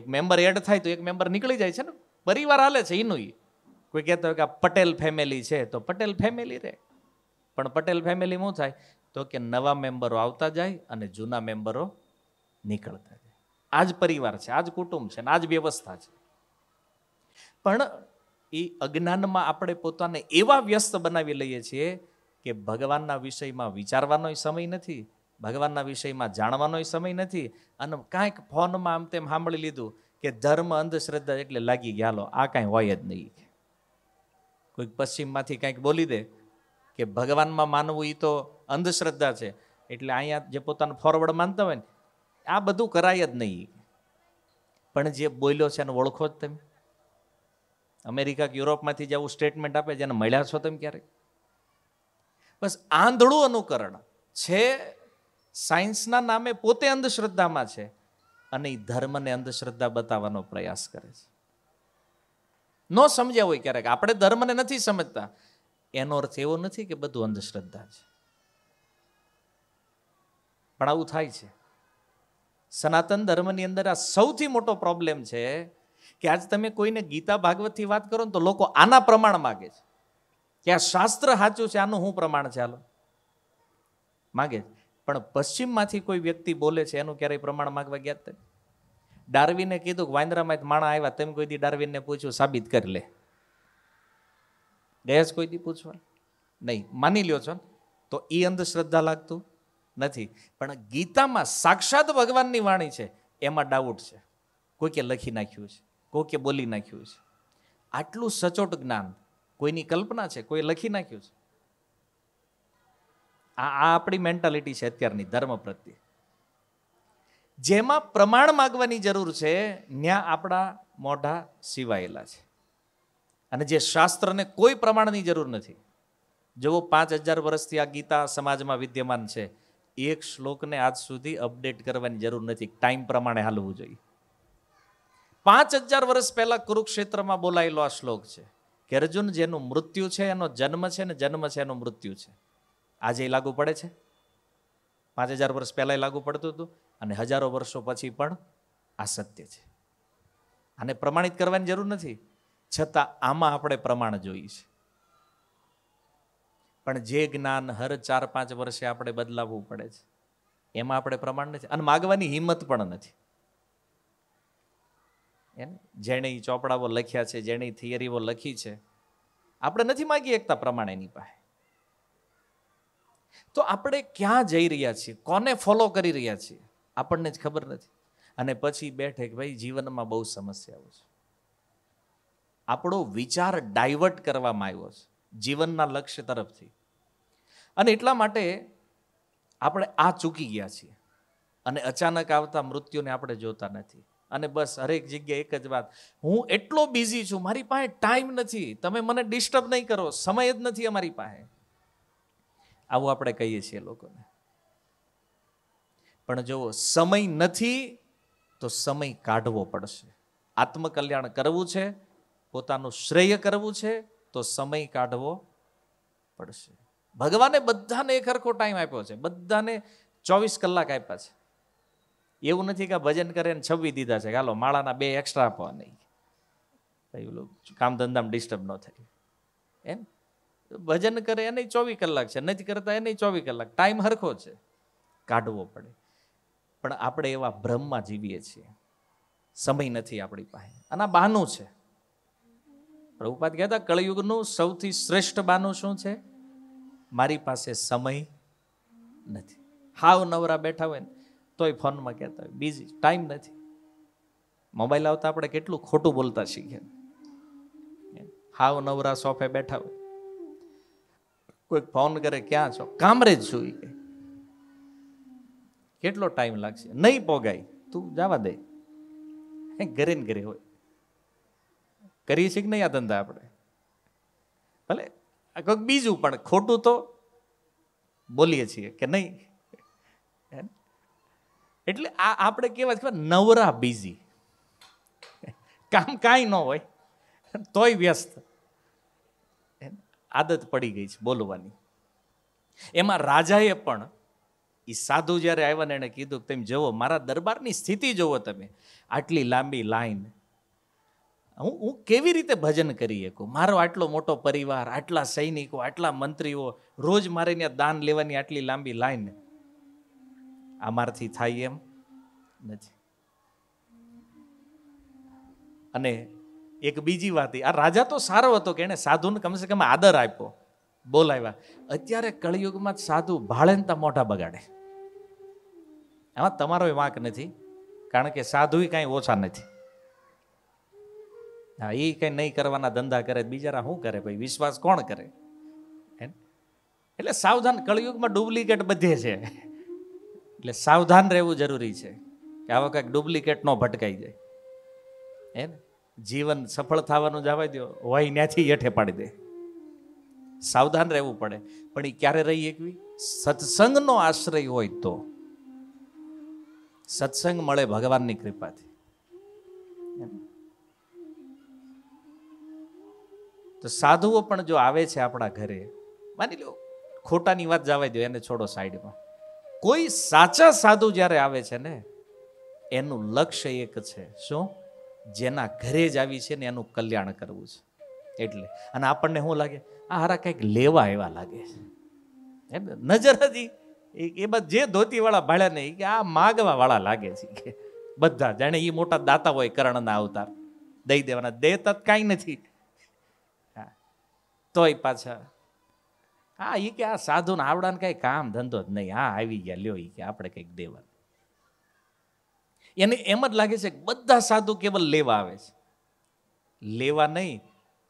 એક મેમ્બર એડ થાય તો એક મેમ્બર નીકળી જાય છે ને પરિવાર હાલે છે એનું કોઈ કહેતો હોય કે આ પટેલ ફેમિલી છે તો પટેલ ફેમિલી રહે પણ પટેલ ફેમિલી શું થાય તો કે નવા મેમ્બરો આવતા જાય અને જૂના મેમ્બરો નીકળતા આ જ પરિવાર છે આ જ કુટુંબ છે આ જ વ્યવસ્થા છે પણ એ અજ્ઞાનમાં આપણે પોતાને એવા વ્યસ્ત બનાવી લઈએ છીએ કે ભગવાનના વિષયમાં વિચારવાનો સમય નથી ભગવાનના વિષયમાં જાણવાનો સમય નથી અને કાંઈક ફોનમાં આમ તેમ સાંભળી લીધું કે ધર્મ અંધશ્રદ્ધા એટલે લાગી ગયા લો આ કાંઈ હોય જ નહીં કોઈક પશ્ચિમમાંથી કાંઈક બોલી દે કે ભગવાનમાં માનવું એ તો અંધશ્રદ્ધા છે એટલે અહીંયા જે પોતાનું ફોરવર્ડ માનતા હોય ને આ બધું કરાય જ નહીં પણ જે બોલ્યો છે એને ઓળખો જ તમે અમેરિકા કે યુરોપમાંથી જેવું સ્ટેટમેન્ટ આપે જેને મળ્યા છો તમે ક્યારેક બસ આંધળું અનુકરણ છે સાયન્સના નામે પોતે અંધશ્રદ્ધામાં છે અને એ ધર્મને અંધશ્રદ્ધા બતાવવાનો પ્રયાસ કરે છે ન સમજ્યા હોય ક્યારેક આપણે ધર્મને નથી સમજતા એનો અર્થ એવો નથી કે બધું અંધશ્રદ્ધા છે પણ આવું થાય છે સનાતન ધર્મની અંદર આ સૌથી મોટો પ્રોબ્લેમ છે કે આજ તમે કોઈને ગીતા ભાગવતથી વાત કરો ને તો લોકો આના પ્રમાણ માગે છે કે આ શાસ્ત્ર સાચું છે આનું શું પ્રમાણ ચાલો માગે છે પણ પશ્ચિમમાંથી કોઈ વ્યક્તિ બોલે છે એનું ક્યારેય પ્રમાણ માગવા ગયા તે ડાર્વિને કીધું કે વાંદરામાં માણા આવ્યા તમે કોઈ દી ડાર્વિનને પૂછ્યું સાબિત કરી લે ગયા કોઈ દી પૂછવા નહીં માની લ્યો છો તો એ અંધશ્રદ્ધા લાગતું નથી પણ ગીતામાં સાક્ષાત ભગવાનની વાણી છે એમાં ડાઉટ છે કોઈકે લખી નાખ્યું છે કોઈકે બોલી નાખ્યું છે આટલું સચોટ જ્ઞાન કોઈની કલ્પના છે કોઈ લખી નાખ્યું છે આ આ આપણી મેન્ટાલિટી છે અત્યારની ધર્મ પ્રત્યે જેમાં પ્રમાણ માગવાની જરૂર છે ત્યાં આપણા મોઢા સિવાયેલા છે અને જે શાસ્ત્રને કોઈ પ્રમાણની જરૂર નથી જુઓ પાંચ હજાર વર્ષથી આ ગીતા સમાજમાં વિદ્યમાન છે એક શ્લોકને આજ સુધી અપડેટ કરવાની જરૂર નથી ટાઈમ પ્રમાણે હાલવું જોઈએ પાંચ હજાર વર્ષ પહેલા કુરુક્ષેત્રમાં બોલાયેલો આ શ્લોક છે કે અર્જુન જેનું મૃત્યુ છે એનો જન્મ છે ને જન્મ છે એનું મૃત્યુ છે આજે લાગુ પડે છે પાંચ હજાર વર્ષ પહેલાં લાગુ પડતું હતું અને હજારો વર્ષો પછી પણ આ સત્ય છે આને પ્રમાણિત કરવાની જરૂર નથી છતાં આમાં આપણે પ્રમાણ જોઈએ છે પણ જે જ્ઞાન હર ચાર પાંચ વર્ષે આપણે બદલાવવું પડે છે એમાં આપણે પ્રમાણ નથી અને માગવાની હિંમત પણ નથી એને જેણે ચોપડાઓ લખ્યા છે જેણે થિયરીઓ લખી છે આપણે નથી માગી એકતા પ્રમાણે એની પાસે તો આપણે ક્યાં જઈ રહ્યા છીએ કોને ફોલો કરી રહ્યા છીએ આપણને જ ખબર નથી અને પછી બેઠે કે ભાઈ જીવનમાં બહુ સમસ્યાઓ છે આપણો વિચાર ડાયવર્ટ કરવામાં આવ્યો છે જીવનના લક્ષ્ય તરફથી અને એટલા માટે આપણે આ ચૂકી ગયા છીએ અને અચાનક આવતા મૃત્યુને આપણે જોતા નથી અને બસ હરેક જગ્યાએ એક જ વાત હું એટલો બિઝી છું મારી પાસે ટાઈમ નથી તમે મને ડિસ્ટર્બ નહીં કરો સમય જ નથી અમારી પાસે આવું આપણે કહીએ છીએ લોકોને પણ જો સમય નથી તો સમય કાઢવો પડશે આત્મકલ્યાણ કરવું છે પોતાનું શ્રેય કરવું છે તો સમય કાઢવો પડશે ભગવાને બધાને એક હરખો ટાઈમ આપ્યો છે બધાને ચોવીસ કલાક આપ્યા છે એવું નથી કે ભજન કરે ને છવ્વી દીધા છે હાલો માળાના બે એક્સ્ટ્રા આપવા નહીં પેલું કામ ધંધામાં ડિસ્ટર્બ ન થાય એમ ભજન કરે એને ચોવીસ કલાક છે નથી કરતા એને ચોવીસ કલાક ટાઈમ હરખો છે કાઢવો પડે પણ આપણે એવા ભ્રમમાં જીવીએ છીએ સમય નથી આપણી પાસે અને આ બહાનું છે પ્રભુપાદ કહેતા કળયુગનું સૌથી શ્રેષ્ઠ બાનું શું છે મારી પાસે સમય નથી હાવ નવરા બેઠા હોય ને તોય ફોનમાં કહેતા હોય બીજી ટાઈમ નથી મોબાઈલ આવતા આપણે કેટલું ખોટું બોલતા શીખ્યા હાવ નવરા સોફે બેઠા હોય કોઈક ફોન કરે ક્યાં છો કામરે જ સુઈ ગઈ કેટલો ટાઈમ લાગશે નહીં પોગાય તું જવા દે ઘરે ને ઘરે હોય કરીએ છીએ કે નહીં આ ધંધા આપણે ભલે આ કંઈક બીજું પણ ખોટું તો બોલીએ છીએ કે નહીં એટલે આ આપણે કહેવાય છે નવરા બીઝી કામ કાંઈ ન હોય તોય વ્યસ્ત આદત પડી ગઈ છે બોલવાની એમાં રાજાએ પણ એ સાધુ જ્યારે આવ્યા ને એણે કીધું તેમ જુઓ મારા દરબારની સ્થિતિ જુઓ તમે આટલી લાંબી લાઈન હું હું કેવી રીતે ભજન કરી શકું મારો આટલો મોટો પરિવાર આટલા સૈનિકો આટલા મંત્રીઓ રોજ મારે ત્યાં દાન લેવાની આટલી લાંબી લાઈન આ મારથી થાય એમ નથી અને એક બીજી વાત આ રાજા તો સારો હતો કે એને સાધુને કમસે કમ આદર આપ્યો બોલાવ્યા અત્યારે કળિયુગમાં સાધુ ભાળેનતા મોટા બગાડે આમાં તમારો વાંક નથી કારણ કે સાધુ કાંઈ ઓછા નથી હા એ કંઈ નહીં કરવાના ધંધા કરે બીજાના શું કરે ભાઈ વિશ્વાસ કોણ કરે એટલે સાવધાન કળિયુગમાં ડુપ્લિકેટ બધે છે એટલે સાવધાન રહેવું જરૂરી છે કે આવા કંઈક ડુપ્લિકેટ નો ભટકાઈ જાય હે ને જીવન સફળ થવાનું જવા દો હોય ત્યાંથી હેઠે પાડી દે સાવધાન રહેવું પડે પણ એ ક્યારે રહી એકવી સત્સંગનો આશ્રય હોય તો સત્સંગ મળે ભગવાનની કૃપાથી તો સાધુઓ પણ જો આવે છે આપણા ઘરે માની લો ખોટાની વાત જવા દો એને છોડો સાઈડમાં કોઈ સાચા સાધુ જ્યારે આવે છે ને એનું લક્ષ્ય એક છે શું જેના ઘરે જ આવી છે ને એનું કલ્યાણ કરવું છે એટલે અને આપણને શું લાગે આ હારા કંઈક લેવા એવા લાગે છે એમ નજર હતી એ બધા જે ધોતીવાળા ભાડ્યા નહીં કે આ માગવા વાળા લાગે છે કે બધા જાણે એ મોટા દાતા હોય કર્ણના અવતાર દઈ દેવાના દે તત કાંઈ નથી તોય પાછા હા એ કે આ સાધુને આવડાને કાંઈ કામ ધંધો જ નહીં હા આવી ગયા લ્યો એ કે આપણે કંઈક દેવા એને એમ જ લાગે છે કે બધા સાધુ કેવલ લેવા આવે છે લેવા નહીં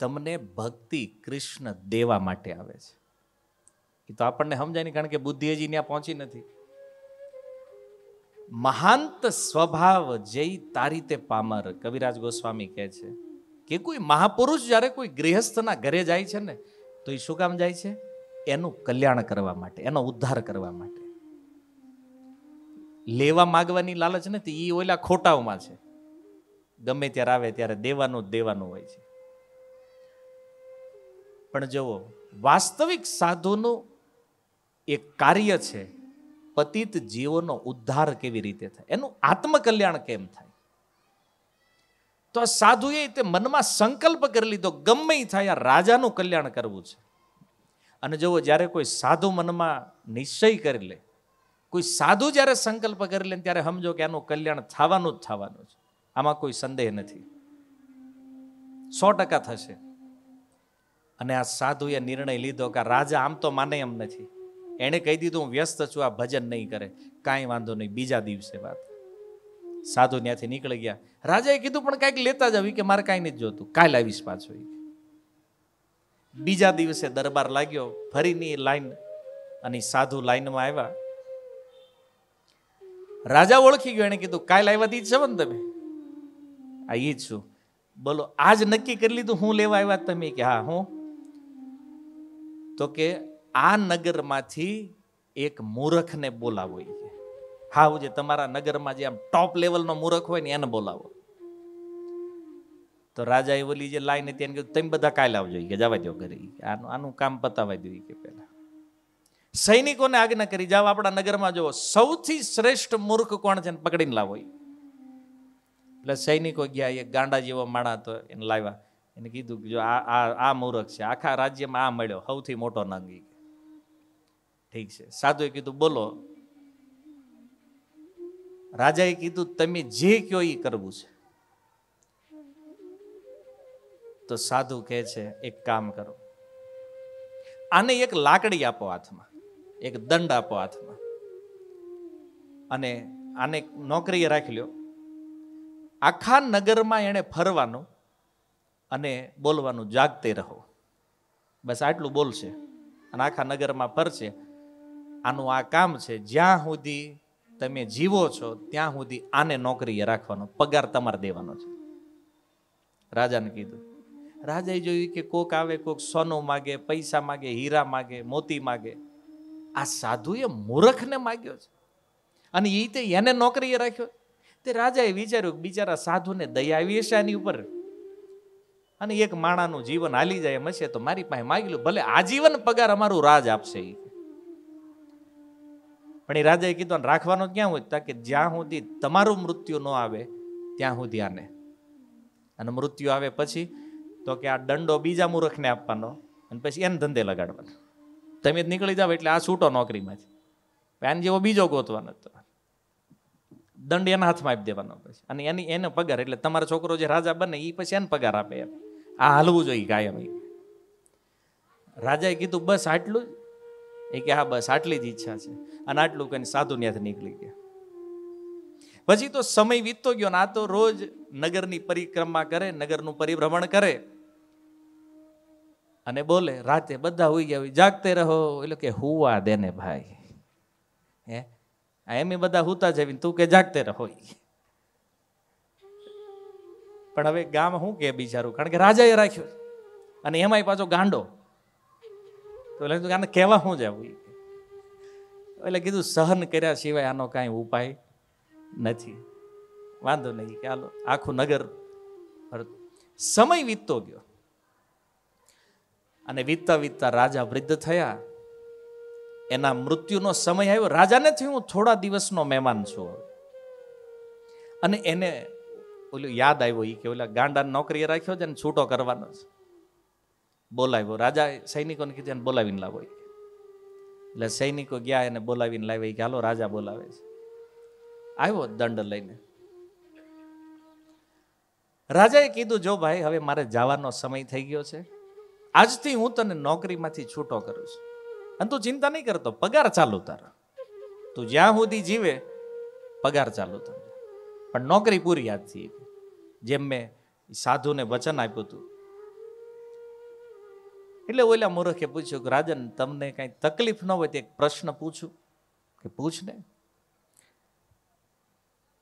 તમને ભક્તિ કૃષ્ણ દેવા માટે આવે છે એ તો આપણને સમજાય નહીં કારણ કે બુદ્ધિ હજી ત્યાં પહોંચી નથી મહાંત સ્વભાવ જય તારીતે પામર કવિરાજ ગોસ્વામી કહે છે કે કોઈ મહાપુરુષ જ્યારે કોઈ ગૃહસ્થના ઘરે જાય છે ને તો એ શું કામ જાય છે એનું કલ્યાણ કરવા માટે એનો ઉદ્ધાર કરવા માટે લેવા માગવાની લાલચ નથી એ ઓલા ખોટાઓમાં છે ગમે ત્યારે આવે ત્યારે દેવાનું જ દેવાનું હોય છે પણ જુઓ વાસ્તવિક સાધુનું એક કાર્ય છે પતિત જીવોનો ઉદ્ધાર કેવી રીતે થાય એનું આત્મકલ્યાણ કેમ થાય તો આ સાધુએ તે મનમાં સંકલ્પ કરી લીધો ગમે થાય આ રાજાનું કલ્યાણ કરવું છે અને જુઓ જ્યારે કોઈ સાધુ મનમાં નિશ્ચય કરી લે કોઈ સાધુ જ્યારે સંકલ્પ કરી લે ત્યારે સમજો કે આનું કલ્યાણ થવાનું જ થવાનું છે આમાં કોઈ સંદેહ નથી સો ટકા થશે અને આ સાધુએ નિર્ણય લીધો કે રાજા આમ તો માને એમ નથી એણે કહી દીધું હું વ્યસ્ત છું આ ભજન નહીં કરે કાંઈ વાંધો નહીં બીજા દિવસે વાત સાધુ ત્યાંથી નીકળી ગયા રાજાએ કીધું પણ કાંઈક લેતા જ આવી કે મારે કાંઈ નથી જોતું કાલ આવીશ પાછો બીજા દિવસે દરબાર લાગ્યો ફરીની લાઈન અને સાધુ લાઈનમાં આવ્યા રાજા ઓળખી ગયો એને કીધું કાલ આવ્યા તી જ છો ને તમે આ એ જ છું બોલો આજ નક્કી કરી લીધું હું લેવા આવ્યા તમે કે હા હું તો કે આ નગરમાંથી એક મૂરખને બોલાવો હા જે તમારા નગરમાં જે આમ ટોપ લેવલનો મૂરખ હોય ને એને બોલાવો તો રાજાએ વલી જે હતી એને કીધું તમે બધા કાલે આવજો કે જવા દો ઘરે આનું આનું કામ પતાવા દો કે પહેલાં સૈનિકોને આજ્ઞા કરી જાવ આપણા નગરમાં જો સૌથી શ્રેષ્ઠ મૂર્ખ કોણ છે પકડીને લાવો એટલે સૈનિકો ગયા એ ગાંડા જેવો માણા હતો એને લાવ્યા એને કીધું કે જો આ આ મૂર્ખ છે આખા રાજ્યમાં આ મળ્યો સૌથી મોટો નંગી ઠીક છે સાધુએ કીધું બોલો રાજાએ કીધું તમે જે કયો એ કરવું છે તો સાધુ કહે છે એક કામ કરો આને એક લાકડી આપો હાથમાં એક દંડ આપો હાથમાં અને આને નોકરીએ રાખી લ્યો આખા નગરમાં એણે ફરવાનું અને બોલવાનું જાગતે રહો બસ આટલું બોલશે અને આખા નગરમાં ફરશે આનું આ કામ છે જ્યાં સુધી તમે જીવો છો ત્યાં સુધી આને નોકરીએ રાખવાનો પગાર તમારે દેવાનો છે રાજાને કીધું રાજાએ જોયું કે કોક આવે કોક સોનો માગે પૈસા માગે હીરા માગે મોતી માગે આ સાધુએ મૂર્ખને માગ્યો છે અને એ તે એને નોકરીએ રાખ્યો તે રાજાએ વિચાર્યું બિચારા સાધુને દયા આવી હશે આની ઉપર અને એક માણાનું જીવન હાલી જાય એમ હશે તો મારી પાસે માગી લ્યું ભલે આજીવન પગાર અમારું રાજ આપશે એ પણ એ રાજાએ કીધું રાખવાનો ક્યાં હોય કે જ્યાં સુધી તમારું મૃત્યુ ન આવે ત્યાં સુધી આને અને મૃત્યુ આવે પછી તો કે આ દંડો બીજા મૂર્ખને આપવાનો અને પછી એને ધંધે લગાડવાનો તમે જ નીકળી જાવ એટલે આ છૂટો નોકરીમાંથી આને જેવો બીજો ગોતવાનો હતો દંડ એના હાથમાં આપી દેવાનો પછી અને એની એને પગાર એટલે તમારો છોકરો જે રાજા બને એ પછી એને પગાર આપે એમ આ હાલવું જોઈએ કાયમ એ રાજાએ કીધું બસ આટલું એ કે હા બસ આટલી જ ઈચ્છા છે અને આટલું કહીને સાધુ ન્યાથી નીકળી ગયા પછી તો સમય વીતતો ગયો ને આ તો રોજ નગરની પરિક્રમા કરે નગરનું પરિભ્રમણ કરે અને બોલે રાતે બધા હોઈ ગયા હોય જાગતે રહો એટલે કે હુવા દેને ભાઈ હે એમ બધા હુતા જવી તું કે જાગતે રહો પણ હવે ગામ શું કે બિચારું કારણ કે રાજાએ રાખ્યું અને એમાંય પાછો ગાંડો તો એટલે આને કહેવા શું જવું એટલે કીધું સહન કર્યા સિવાય આનો કાંઈ ઉપાય નથી વાંધો નહીં કે આખું નગર સમય વીતતો ગયો અને વીતતા વીતતા રાજા વૃદ્ધ થયા એના મૃત્યુનો સમય આવ્યો રાજાને થયું હું થોડા દિવસનો મહેમાન છું અને એને ઓલું યાદ આવ્યો એ કે ઓલા ગાંડા નોકરીએ રાખ્યો છે ને છૂટો કરવાનો છે બોલાવ્યો રાજા સૈનિકોને કીધું એને બોલાવીને લાવો એટલે સૈનિકો ગયા એને બોલાવીને લાવ્યા કે હાલો રાજા બોલાવે છે આવ્યો દંડ લઈને રાજાએ કીધું જો ભાઈ હવે મારે જવાનો સમય થઈ ગયો છે આજથી હું તને નોકરીમાંથી છૂટો કરું છું અને તું ચિંતા નહીં કરતો પગાર ચાલુ તારો તું જ્યાં સુધી જીવે પગાર ચાલુ તારો પણ નોકરી પૂરી આજથી જેમ મેં સાધુને વચન આપ્યું હતું એટલે ઓલા મૂર્ખે પૂછ્યું કે રાજન તમને કાંઈ તકલીફ ન હોય તે એક પ્રશ્ન પૂછું કે પૂછ ને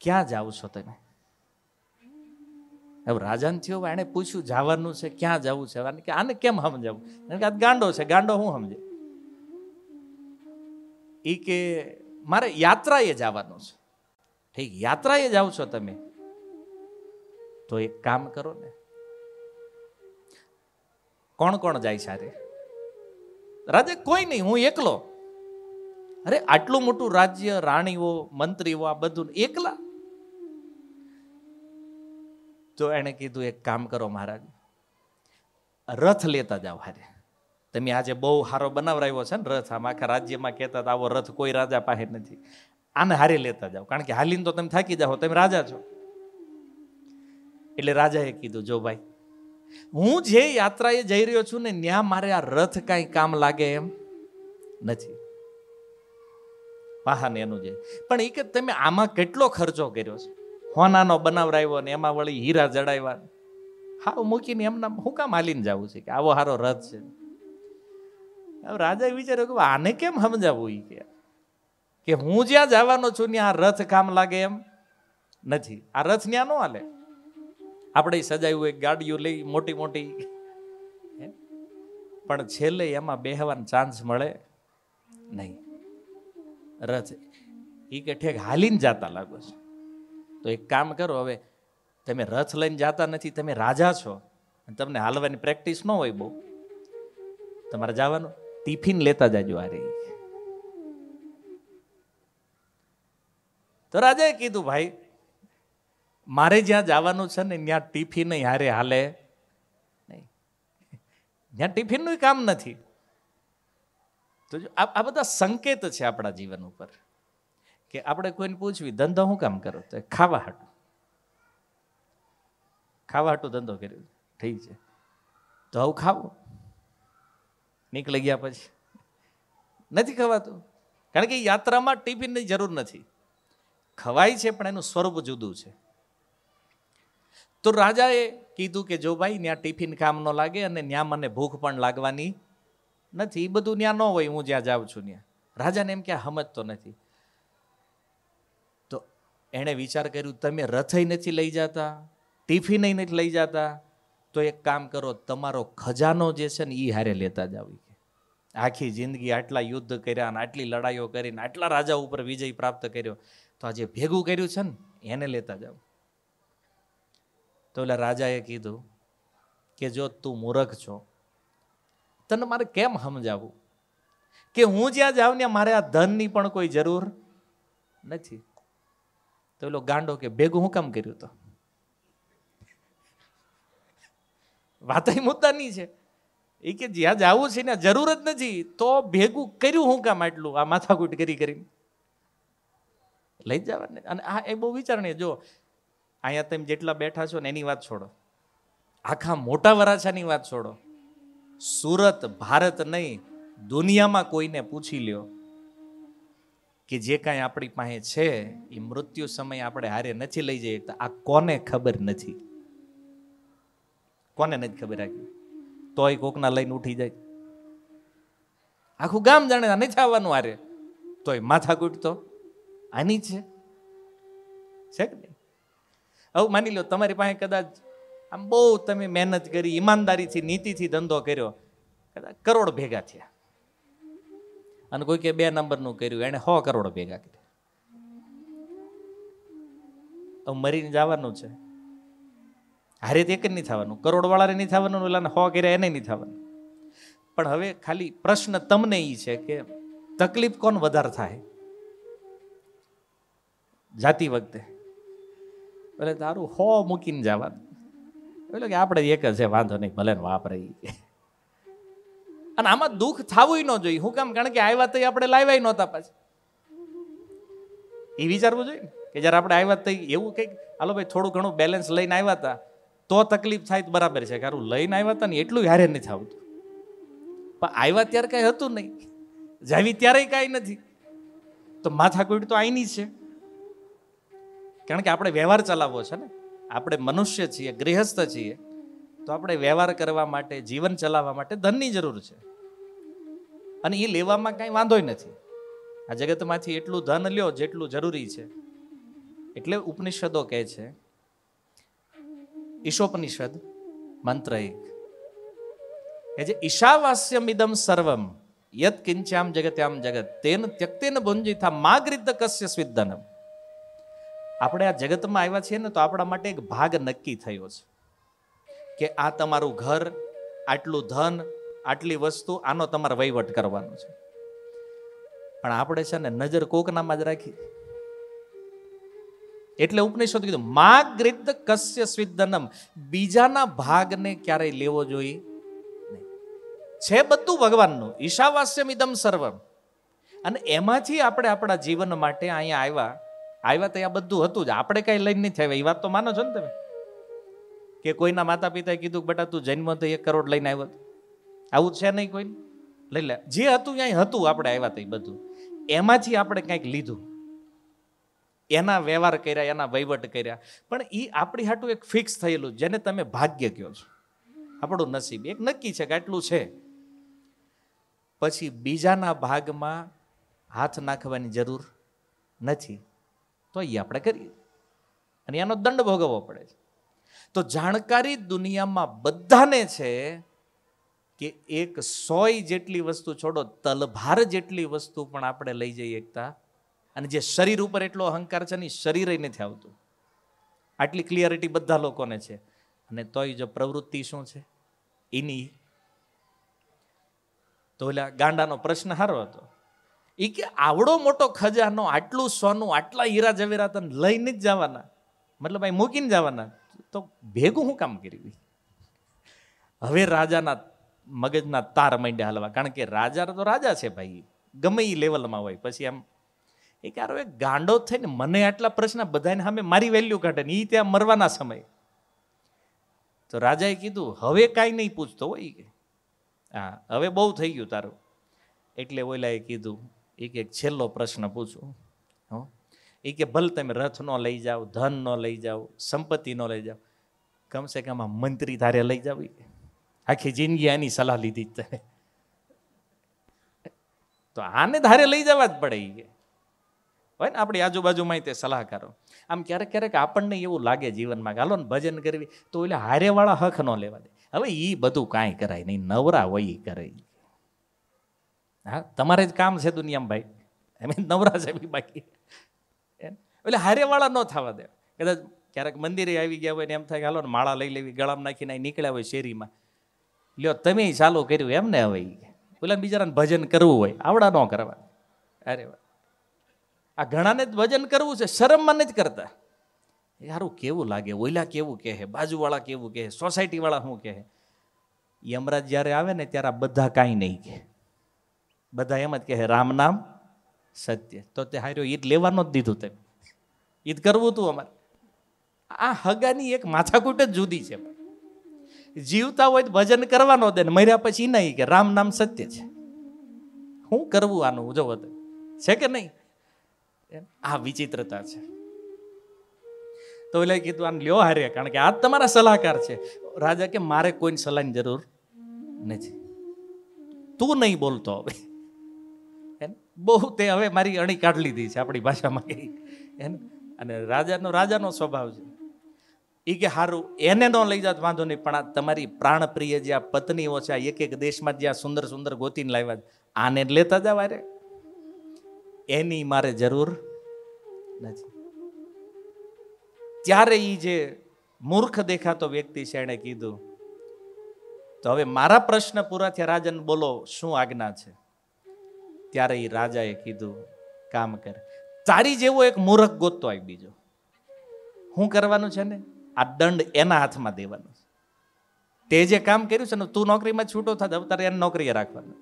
ક્યાં જાવ છો તમે હવે રાજાને થયો એણે પૂછ્યું જવાનું છે ક્યાં જવું છે કે આને કેમ સમજાવું કે આ ગાંડો છે ગાંડો હું સમજે એ કે મારે યાત્રાએ જવાનું છે ઠીક યાત્રાએ જાવ છો તમે તો એક કામ કરો ને કોણ કોણ જાય સાથે રાજા કોઈ નહીં હું એકલો અરે આટલું મોટું રાજ્ય રાણીઓ મંત્રીઓ આ બધું એકલા તો એણે કીધું એક કામ કરો મહારાજ રથ લેતા જાઓ હારે તમે આજે બહુ સારો બનાવરાવ્યો છે ને રથ આમ આખા રાજ્યમાં કહેતા આવો રથ કોઈ રાજા પાસે નથી આને હારે લેતા જાઓ કારણ કે હાલીને તો તમે થાકી જાઓ તમે રાજા છો એટલે રાજાએ કીધું જો ભાઈ હું જે યાત્રાએ જઈ રહ્યો છું ને ત્યાં મારે આ રથ કાંઈ કામ લાગે એમ નથી વાહન એનું જે પણ એ કે તમે આમાં કેટલો ખર્ચો કર્યો છે હોનાનો બનાવરાવ્યો ને એમાં વળી હીરા જડાવ્યા હાવ મૂકીને એમને હું કામ હાલીને જવું છે કે આવો હારો રથ છે હવે રાજાએ વિચાર્યો કે આને કેમ સમજાવવું એ કે કે હું જ્યાં જવાનો છું ને આ રથ કામ લાગે એમ નથી આ રથ ન્યા ન હાલે આપણે સજાવ્યું એક ગાડીઓ લઈ મોટી મોટી પણ છેલ્લે એમાં બેહવાનો ચાન્સ મળે નહીં રથ એ કે ઠેક હાલીને જાતા લાગો છે તો એક કામ કરો હવે તમે રથ લઈને જતા નથી તમે રાજા છો તમને હાલવાની પ્રેક્ટિસ ન હોય બહુ તમારે જવાનું ટિફિન લેતા જાજો આ રહી તો રાજાએ કીધું ભાઈ મારે જ્યાં જવાનું છે ને ત્યાં ટિફિન હારે હાલે નહીં ત્યાં ટિફિનનું કામ નથી તો આ બધા સંકેત છે આપણા જીવન ઉપર કે આપણે કોઈને પૂછવી ધંધો શું કામ કરો તો ખાવા હાટું ખાવા હાટું ધંધો કર્યો ઠીક છે તો આવું ખાવું નીકળી ગયા પછી નથી ખવાતું કારણ કે યાત્રામાં ટિફિનની જરૂર નથી ખવાય છે પણ એનું સ્વરૂપ જુદું છે તો રાજાએ કીધું કે જો ભાઈ ત્યાં ટિફિન કામ ન લાગે અને ત્યાં મને ભૂખ પણ લાગવાની નથી એ બધું ત્યાં ન હોય હું જ્યાં જાઉં છું ત્યાં રાજાને એમ ક્યાં સમજતો નથી એણે વિચાર કર્યું તમે રથય નથી લઈ જતા ટિફિન નથી લઈ જતા તો એક કામ કરો તમારો ખજાનો જે છે ને એ હારે લેતા જાવ આખી જિંદગી આટલા યુદ્ધ કર્યા અને આટલી લડાઈઓ કરીને આટલા રાજા ઉપર વિજય પ્રાપ્ત કર્યો તો આ જે ભેગું કર્યું છે ને એને લેતા જાવ તો એટલે રાજાએ કીધું કે જો તું મૂર્ખ છો તને મારે કેમ સમજાવું કે હું જ્યાં જાઉં ને મારે આ ધનની પણ કોઈ જરૂર નથી તો પેલો ગાંડો કે ભેગું હું કામ કર્યું તો વાત મુદ્દાની છે એ કે જ્યાં જવું છે ને જરૂર જ નથી તો ભેગું કર્યું હું કામ આટલું આ માથાકૂટ કરી કરીને લઈ જવાને અને આ એ બહુ વિચારણીય જો અહીંયા તમે જેટલા બેઠા છો ને એની વાત છોડો આખા મોટા વરાછાની વાત છોડો સુરત ભારત નહીં દુનિયામાં કોઈને પૂછી લ્યો કે જે કાંઈ આપણી પાસે છે એ મૃત્યુ સમય આપણે હારે નથી લઈ જઈએ તો આ કોને ખબર નથી કોને નથી ખબર આગી તોય કોકના લઈને ઉઠી જાય આખું ગામ જાણે નથી આવવાનું હારે તોય માથા કૂટતો આની છે છે કે નહીં હવે માની લો તમારી પાસે કદાચ આમ બહુ તમે મહેનત કરી ઈમાનદારીથી નીતિથી ધંધો કર્યો કદાચ કરોડ ભેગા થયા અને કોઈ કે બે નંબરનું કર્યું એણે સો કરોડ ભેગા કર્યા મરીને જવાનું છે હારે એક નહીં થવાનું કરોડવાળાને નહીં થવાનું ઓલાને સો કર્યા એને નહીં થવાનું પણ હવે ખાલી પ્રશ્ન તમને એ છે કે તકલીફ કોણ વધારે થાય જાતી વખતે એટલે તારું હો મૂકીને જવાનું એટલે કે આપણે એક જ છે વાંધો નહીં ભલે વાપરી અને આમાં દુઃખ થવું ન જોઈએ હું કામ કારણ કે આવ્યા તઈ આપણે લાવ્યા નહોતા પાછી એ વિચારવું જોઈએ ને કે જ્યારે આપણે આવ્યા થઈ એવું કંઈક હાલો ભાઈ થોડું ઘણું બેલેન્સ લઈને આવ્યા હતા તો તકલીફ થાય તો બરાબર છે કારણ લઈને આવ્યા હતા ને એટલું હારે નહીં થતું પણ આવ્યા ત્યારે કાંઈ હતું નહીં જાવી ત્યારે કાંઈ નથી તો માથાકૂટ તો આઈની છે કારણ કે આપણે વ્યવહાર ચલાવવો છે ને આપણે મનુષ્ય છીએ ગૃહસ્થ છીએ તો આપણે વ્યવહાર કરવા માટે જીવન ચલાવવા માટે ધનની જરૂર છે અને એ લેવામાં કાંઈ વાંધોય નથી આ જગતમાંથી એટલું ધન લ્યો જેટલું જરૂરી છે એટલે ઉપનિષદો કહે છે ઈશોપનિષદ મંત્ર એક કે જે ઈશાવાસ્યમ ઇદમ સર્વમ યત કિંચ્યામ જગત્યામ જગત તેન ત્યક્તેન ભુંજીથા માગરીત કસ્ય સ્વિદ્ધનમ આપણે આ જગતમાં આવ્યા છીએ ને તો આપણા માટે એક ભાગ નક્કી થયો છે કે આ તમારું ઘર આટલું ધન આટલી વસ્તુ આનો તમારે વહીવટ કરવાનો છે પણ આપણે છે ને નજર કોકનામાં જ રાખી એટલે ઉપનિષદ કીધું માગૃત કશ્ય સ્વિદ્ધનમ બીજાના ભાગને ક્યારેય લેવો જોઈએ છે બધું ભગવાનનું ઈશાવાસ્યમ ઇદમ સર્વમ અને એમાંથી આપણે આપણા જીવન માટે અહીંયા આવ્યા આવ્યા તો આ બધું હતું જ આપણે કઈ લઈને નથી આવ્યા એ વાત તો માનો છો ને તમે કે કોઈના માતા પિતાએ કીધું બેટા તું જન્મ તો એક કરોડ લઈને આવ્યો આવું છે નહીં કોઈ લઈ લે જે હતું ક્યાંય હતું આપણે આવ્યા તે બધું એમાંથી આપણે કંઈક લીધું એના વ્યવહાર કર્યા એના વહીવટ કર્યા પણ એ આપણી હાટું એક ફિક્સ થયેલું જેને તમે ભાગ્ય કહો છો આપણું નસીબ એક નક્કી છે કે આટલું છે પછી બીજાના ભાગમાં હાથ નાખવાની જરૂર નથી તો એ આપણે કરીએ અને એનો દંડ ભોગવવો પડે છે તો જાણકારી દુનિયામાં બધાને છે કે એક સોય જેટલી વસ્તુ છોડો તલભાર જેટલી વસ્તુ પણ આપણે લઈ જઈ એકતા અને જે શરીર ઉપર એટલો અહંકાર છે ને શરીરે નથી આવતું આટલી ક્લિયરિટી બધા લોકોને છે અને તોય જો પ્રવૃત્તિ શું છે એની તો એટલે ગાંડાનો પ્રશ્ન સારો હતો એ કે આવડો મોટો ખજાનો આટલું સોનું આટલા હીરા જવેરાત લઈને જ જવાના મતલબ અહીં મૂકીને જવાના તો ભેગું શું કામ કર્યું હવે રાજાના મગજના તાર માંડ્યા હલવા કારણ કે રાજા તો રાજા છે ભાઈ ગમે એ લેવલમાં હોય પછી આમ એ ક્યારો એક ગાંડો થઈને મને આટલા પ્રશ્ન બધાને સામે મારી વેલ્યુ કાઢે ને એ ત્યાં મરવાના સમય તો રાજાએ કીધું હવે કાંઈ નહીં પૂછતો હોય કે હા હવે બહુ થઈ ગયું તારું એટલે ઓલાએ કીધું એક એક છેલ્લો પ્રશ્ન પૂછું એ કે ભલે તમે રથ ન લઈ જાઓ ધનનો લઈ જાઓ સંપત્તિ ન લઈ જાઓ કમસે કમ આ મંત્રી ધારે લઈ જાવ આખી જિંદગી આની સલાહ લીધી જ તમે તો આને ધારે લઈ જવા જ પડે એ હોય ને આપણી આજુબાજુમાં તે સલાહકારો આમ ક્યારેક ક્યારેક આપણને એવું લાગે જીવનમાં કે હાલો ને ભજન કરવી તો એટલે હારેવાળા હક ન લેવા દે હવે એ બધું કાંઈ કરાય નહીં નવરા હોય એ કરે હા તમારે જ કામ છે દુનિયામાં ભાઈ એમ નવરા છે બાકી એમ એટલે હારેવાળા ન થવા દે કદાચ ક્યારેક મંદિરે આવી ગયા હોય ને એમ થાય કે હાલો ને માળા લઈ લેવી ગળામાં નાખીને નીકળ્યા હોય શેરીમાં લ્યો તમે ચાલુ કર્યું એમ ને હવે પેલા બીજાને ભજન કરવું હોય આવડા ન કરવા અરે આ ઘણાને જ ભજન કરવું છે શરમમાં મને જ કરતા યારું કેવું લાગે ઓલા કેવું કહે બાજુવાળા કેવું કહે સોસાયટીવાળા શું કહે યમરાજ જ્યારે આવે ને ત્યારે બધા કાંઈ નહીં કહે બધા એમ જ કહે રામ નામ સત્ય તો તે હાર્યો ઈદ લેવાનો જ દીધું તે ઈદ કરવું હતું અમારે આ હગાની એક માથાકૂટ જ જુદી છે જીવતા હોય તો ભજન કરવાનો દે ને મર્યા પછી નહીં કે રામ નામ સત્ય છે હું કરવું આનું જો વધે છે કે નહીં આ વિચિત્રતા છે તો એટલે કીધું આને લ્યો હારે કારણ કે આ તમારા સલાહકાર છે રાજા કે મારે કોઈની સલાહની જરૂર નથી તું નહીં બોલતો હવે બહુ તે હવે મારી અણી કાઢ લીધી છે આપણી ભાષામાં એને અને રાજાનો રાજાનો સ્વભાવ છે એ કે સારું એને ન લઈ જાત વાંધો નહીં પણ આ તમારી પ્રાણપ્રિય જે આ પત્નીઓ છે એક એક દેશમાં જ્યાં સુંદર સુંદર ગોતીને લાવ્યા આને લેતા જાવ અરે એની મારે જરૂર નથી ત્યારે એ જે મૂર્ખ દેખાતો વ્યક્તિ છે એણે કીધું તો હવે મારા પ્રશ્ન પૂરા થયા રાજન બોલો શું આજ્ઞા છે ત્યારે એ રાજાએ કીધું કામ કર તારી જેવો એક મૂર્ખ ગોતતો આવી બીજો શું કરવાનું છે ને આ દંડ એના હાથમાં દેવાનો છે તે જે કામ કર્યું છે ને તું નોકરીમાં છૂટો થતા તારે એને નોકરીએ રાખવાનું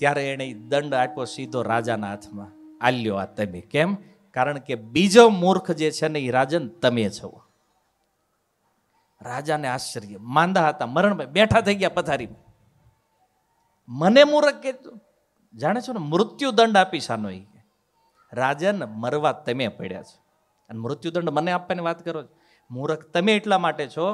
ત્યારે એણે દંડ આપ્યો સીધો રાજાના હાથમાં આલ્યો આ તમે કેમ કારણ કે બીજો મૂર્ખ જે છે ને એ રાજન તમે છો રાજાને આશ્ચર્ય માંદા હતા મરણમાં બેઠા થઈ ગયા પથારીમાં મને મૂરખ કે જાણે છો ને મૃત્યુદંડ આપી શાનો એ રાજન મરવા તમે પડ્યા છો અને મૃત્યુદંડ મને આપવાની વાત કરો મૂરખ તમે એટલા માટે છો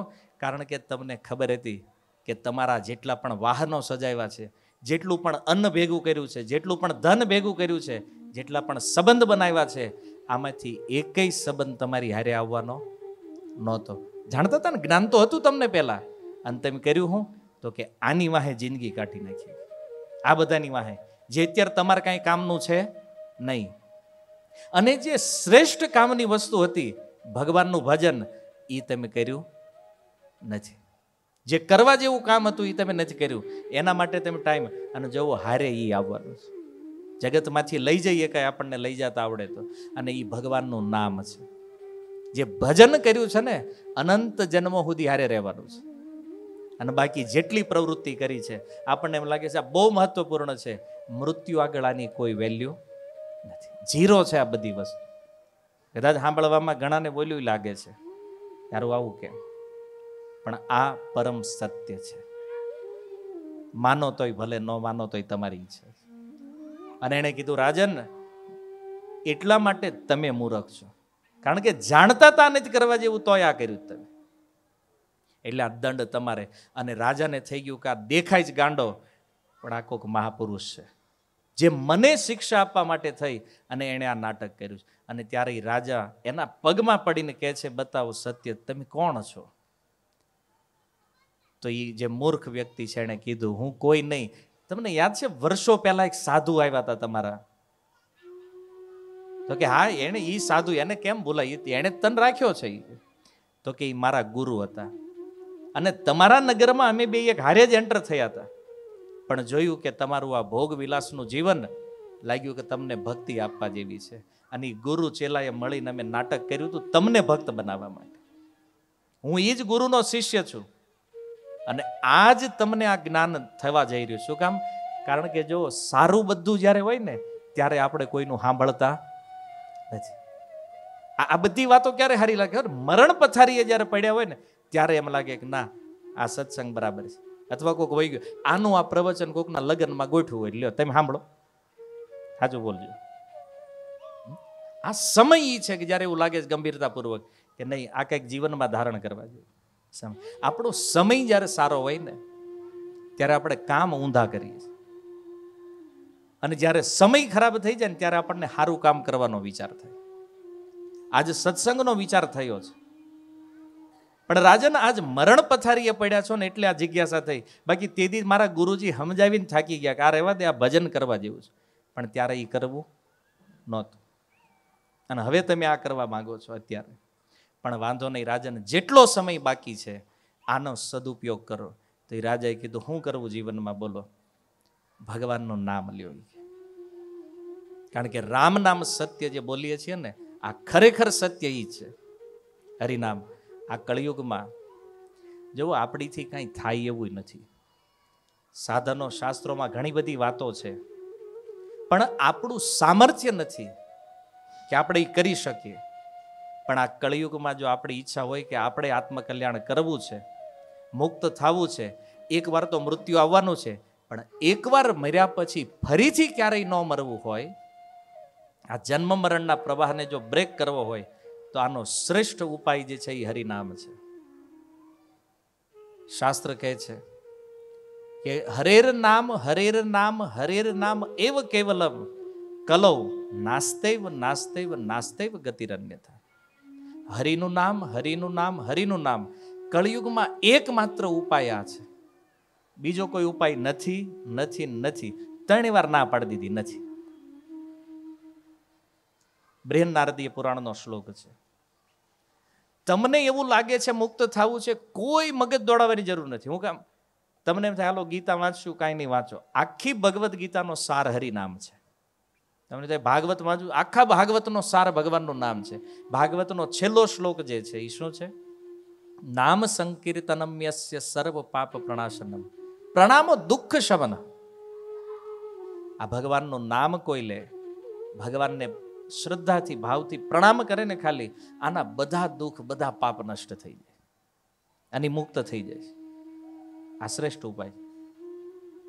કારણ કે તમને ખબર હતી કે તમારા જેટલા પણ વાહનો સજાવ્યા છે જેટલું પણ અન્ન ભેગું કર્યું છે જેટલું પણ ધન ભેગું કર્યું છે જેટલા પણ સંબંધ બનાવ્યા છે આમાંથી એકેય સંબંધ તમારી હારે આવવાનો નહોતો જાણતા હતા ને જ્ઞાન તો હતું તમને પહેલાં અને તમે કર્યું હું તો કે આની વાહે જિંદગી કાઢી નાખી આ બધાની વાહે જે અત્યારે તમારે કાંઈ કામનું છે નહીં અને જે શ્રેષ્ઠ કામની વસ્તુ હતી ભગવાનનું ભજન એ તમે કર્યું નથી જે કરવા જેવું કામ હતું એ તમે નથી કર્યું એના માટે તમે ટાઈમ અને જવો હારે એ આવવાનું છે જગતમાંથી લઈ જઈએ કાંઈ આપણને લઈ જતા આવડે તો અને એ ભગવાનનું નામ છે જે ભજન કર્યું છે ને અનંત જન્મ સુધી હારે રહેવાનું છે અને બાકી જેટલી પ્રવૃત્તિ કરી છે આપણને એમ લાગે છે આ બહુ મહત્વપૂર્ણ છે મૃત્યુ આગળ આની કોઈ વેલ્યુ નથી ઝીરો છે આ બધી વસ્તુ કદાચ સાંભળવામાં ઘણાને બોલ્યું લાગે છે તારું આવું કેમ પણ આ પરમ સત્ય છે માનો તોય ભલે ન માનો તોય તમારી છે અને એણે કીધું રાજન એટલા માટે તમે મૂરખ છો કારણ કે જાણતા તા નથી કરવા જેવું તોય આ કર્યું તમે એટલે આ દંડ તમારે અને રાજાને થઈ ગયું કે આ દેખાય જ ગાંડો પણ આ કોઈક મહાપુરુષ છે જે મને શિક્ષા આપવા માટે થઈ અને એણે આ નાટક કર્યું છે અને ત્યારે રાજા એના પગમાં પડીને કહે છે બતાવો સત્ય તમે કોણ છો તો એ જે મૂર્ખ વ્યક્તિ છે એણે કીધું હું કોઈ નહીં તમને યાદ છે વર્ષો પહેલા એક સાધુ આવ્યા હતા તમારા તો કે હા એણે એ સાધુ એને કેમ બોલાય એણે તન રાખ્યો છે તો કે એ મારા ગુરુ હતા અને તમારા નગરમાં અમે બે એક હારે જ એન્ટર થયા હતા પણ જોયું કે તમારું આ ભોગ વિલાસનું જીવન લાગ્યું કે તમને ભક્તિ આપવા જેવી છે અને ગુરુ ચેલાએ મળીને અમે નાટક કર્યું હતું તમને ભક્ત બનાવવા માટે હું એ જ ગુરુનો શિષ્ય છું અને આ જ તમને આ જ્ઞાન થવા જઈ રહ્યું શું કામ કારણ કે જો સારું બધું જ્યારે હોય ને ત્યારે આપણે કોઈનું સાંભળતા નથી આ બધી વાતો ક્યારે સારી લાગે મરણ પથારીએ જ્યારે પડ્યા હોય ને ત્યારે એમ લાગે કે ના આ સત્સંગ બરાબર છે અથવા કોઈક વહી ગયું આનું આ પ્રવચન કોકના લગ્નમાં ગોઠવું હોય એટલે તમે સાંભળો હાજુ બોલજો આ સમય એ છે કે જ્યારે એવું લાગે છે ગંભીરતાપૂર્વક કે નહીં આ કંઈક જીવનમાં ધારણ કરવા જોઈએ આપણો સમય જ્યારે સારો હોય ને ત્યારે આપણે કામ ઊંધા કરીએ છીએ અને જ્યારે સમય ખરાબ થઈ જાય ને ત્યારે આપણને સારું કામ કરવાનો વિચાર થાય આજે સત્સંગનો વિચાર થયો છે પણ રાજન આજ મરણ પથારીએ પડ્યા છો ને એટલે આ જિજ્ઞાસા થઈ બાકી તેથી મારા ગુરુજી સમજાવીને થાકી ગયા કે આ રહેવા દે આ ભજન કરવા જેવું છે પણ ત્યારે એ કરવું નહોતું અને હવે તમે આ કરવા માગો છો અત્યારે પણ વાંધો નહીં રાજન જેટલો સમય બાકી છે આનો સદુપયોગ કરો તો એ રાજાએ કીધું શું કરવું જીવનમાં બોલો ભગવાનનું નામ લ્યો કારણ કે રામ નામ સત્ય જે બોલીએ છીએ ને આ ખરેખર સત્ય એ છે હરિનામ આ કળિયુગમાં જેવું આપણીથી કાંઈ થાય એવું નથી સાધનો શાસ્ત્રોમાં ઘણી બધી વાતો છે પણ આપણું સામર્થ્ય નથી કે આપણે એ કરી શકીએ પણ આ કળિયુગમાં જો આપણી ઈચ્છા હોય કે આપણે આત્મકલ્યાણ કરવું છે મુક્ત થવું છે એકવાર તો મૃત્યુ આવવાનું છે પણ એકવાર મર્યા પછી ફરીથી ક્યારેય ન મરવું હોય આ જન્મ મરણના પ્રવાહને જો બ્રેક કરવો હોય તો આનો શ્રેષ્ઠ ઉપાય જે છે એ હરિનામ છે શાસ્ત્ર કહે છે કે હરેર નામ હરેર નામ હરેર નામ એવ કેવલમ કલૌ નાસ્તૈવ નાસ્તૈવ નાસ્તૈવ ગતિરન્યથા હરિનું નામ હરિનું નામ હરિનું નામ કળિયુગમાં એકમાત્ર ઉપાય આ છે બીજો કોઈ ઉપાય નથી નથી નથી ત્રણ વાર ના પાડી દીધી નથી નારદીય પુરાણનો શ્લોક છે તમને એવું લાગે છે મુક્ત થવું છે કોઈ મગજ દોડાવવાની જરૂર નથી હું કામ તમને એમ થાય હાલો ગીતા વાંચશું કાંઈ નહીં વાંચો આખી ભગવદ્ ગીતાનો સાર હરિ નામ છે તમને થાય ભાગવત વાંચું આખા ભાગવતનો સાર ભગવાનનું નામ છે ભાગવતનો છેલ્લો શ્લોક જે છે એ શું છે નામ સંકીર્તનમ યસ્ય સર્વ પાપ પ્રણાશનમ પ્રણામો દુઃખ શમન આ ભગવાનનું નામ કોઈ લે ભગવાનને શ્રદ્ધાથી ભાવથી પ્રણામ કરે ને ખાલી આના બધા દુઃખ બધા પાપ નષ્ટ થઈ જાય આની મુક્ત થઈ જાય આ શ્રેષ્ઠ ઉપાય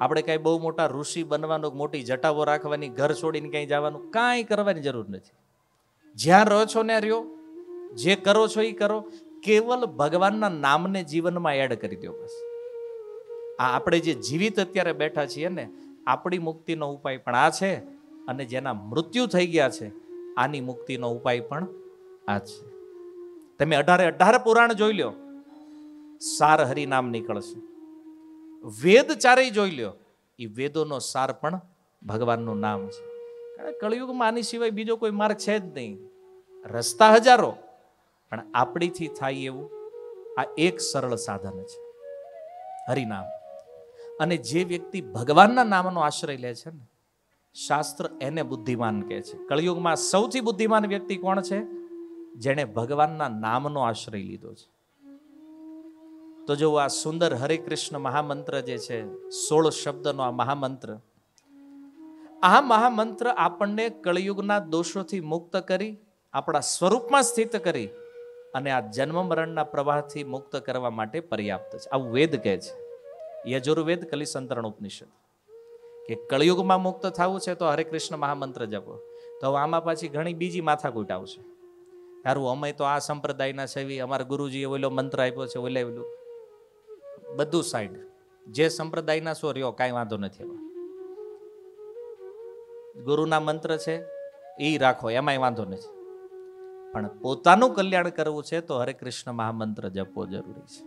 આપણે કાંઈ બહુ મોટા ઋષિ બનવાનો મોટી જટાવો રાખવાની ઘર છોડીને ક્યાંય જવાનું કાંઈ કરવાની જરૂર નથી જ્યાં રહો છો ને રહ્યો જે કરો છો એ કરો કેવલ ભગવાનના નામને જીવનમાં એડ કરી દો બસ આ આપણે જે જીવિત અત્યારે બેઠા છીએ ને આપણી મુક્તિનો ઉપાય પણ આ છે અને જેના મૃત્યુ થઈ ગયા છે આની મુક્તિનો ઉપાય પણ આ છે તમે અઢારે અઢાર પુરાણ જોઈ લ્યો સાર હરિનામ નીકળશે વેદ ચારેય જોઈ લ્યો એ વેદોનો સાર પણ ભગવાનનું નામ છે કળિયુગમાં આની સિવાય બીજો કોઈ માર્ગ છે જ નહીં રસ્તા હજારો પણ આપણીથી થાય એવું આ એક સરળ સાધન છે હરિનામ અને જે વ્યક્તિ ભગવાનના નામનો આશ્રય લે છે ને શાસ્ત્ર એને બુદ્ધિમાન કહે છે કળિયુગમાં સૌથી બુદ્ધિમાન વ્યક્તિ કોણ છે જેણે ભગવાનના નામનો આશ્રય લીધો છે તો જો આ સુંદર હરે કૃષ્ણ મહામંત્ર જે છે સોળ શબ્દનો આ મહામંત્ર આ મહામંત્ર આપણને કળિયુગના દોષોથી મુક્ત કરી આપણા સ્વરૂપમાં સ્થિત કરી અને આ જન્મ મરણના પ્રવાહથી મુક્ત કરવા માટે પર્યાપ્ત છે આવું વેદ કહે છે યજુર્વેદ કલિસંતરણ ઉપનિષદ કે કળિયુગમાં મુક્ત થવું છે તો હરે કૃષ્ણ મહામંત્ર જપો તો આમાં પાછી ઘણી બીજી માથાકૂટ આવશે સારું અમે તો આ સંપ્રદાયના સેવી અમારા ગુરુજીએ ઓલો મંત્ર આપ્યો છે ઓલે ઓલું બધું સાઈડ જે સંપ્રદાયના સો રહ્યો કાંઈ વાંધો નથી ગુરુના મંત્ર છે એ રાખો એમાંય વાંધો નથી પણ પોતાનું કલ્યાણ કરવું છે તો હરે કૃષ્ણ મહામંત્ર જપવો જરૂરી છે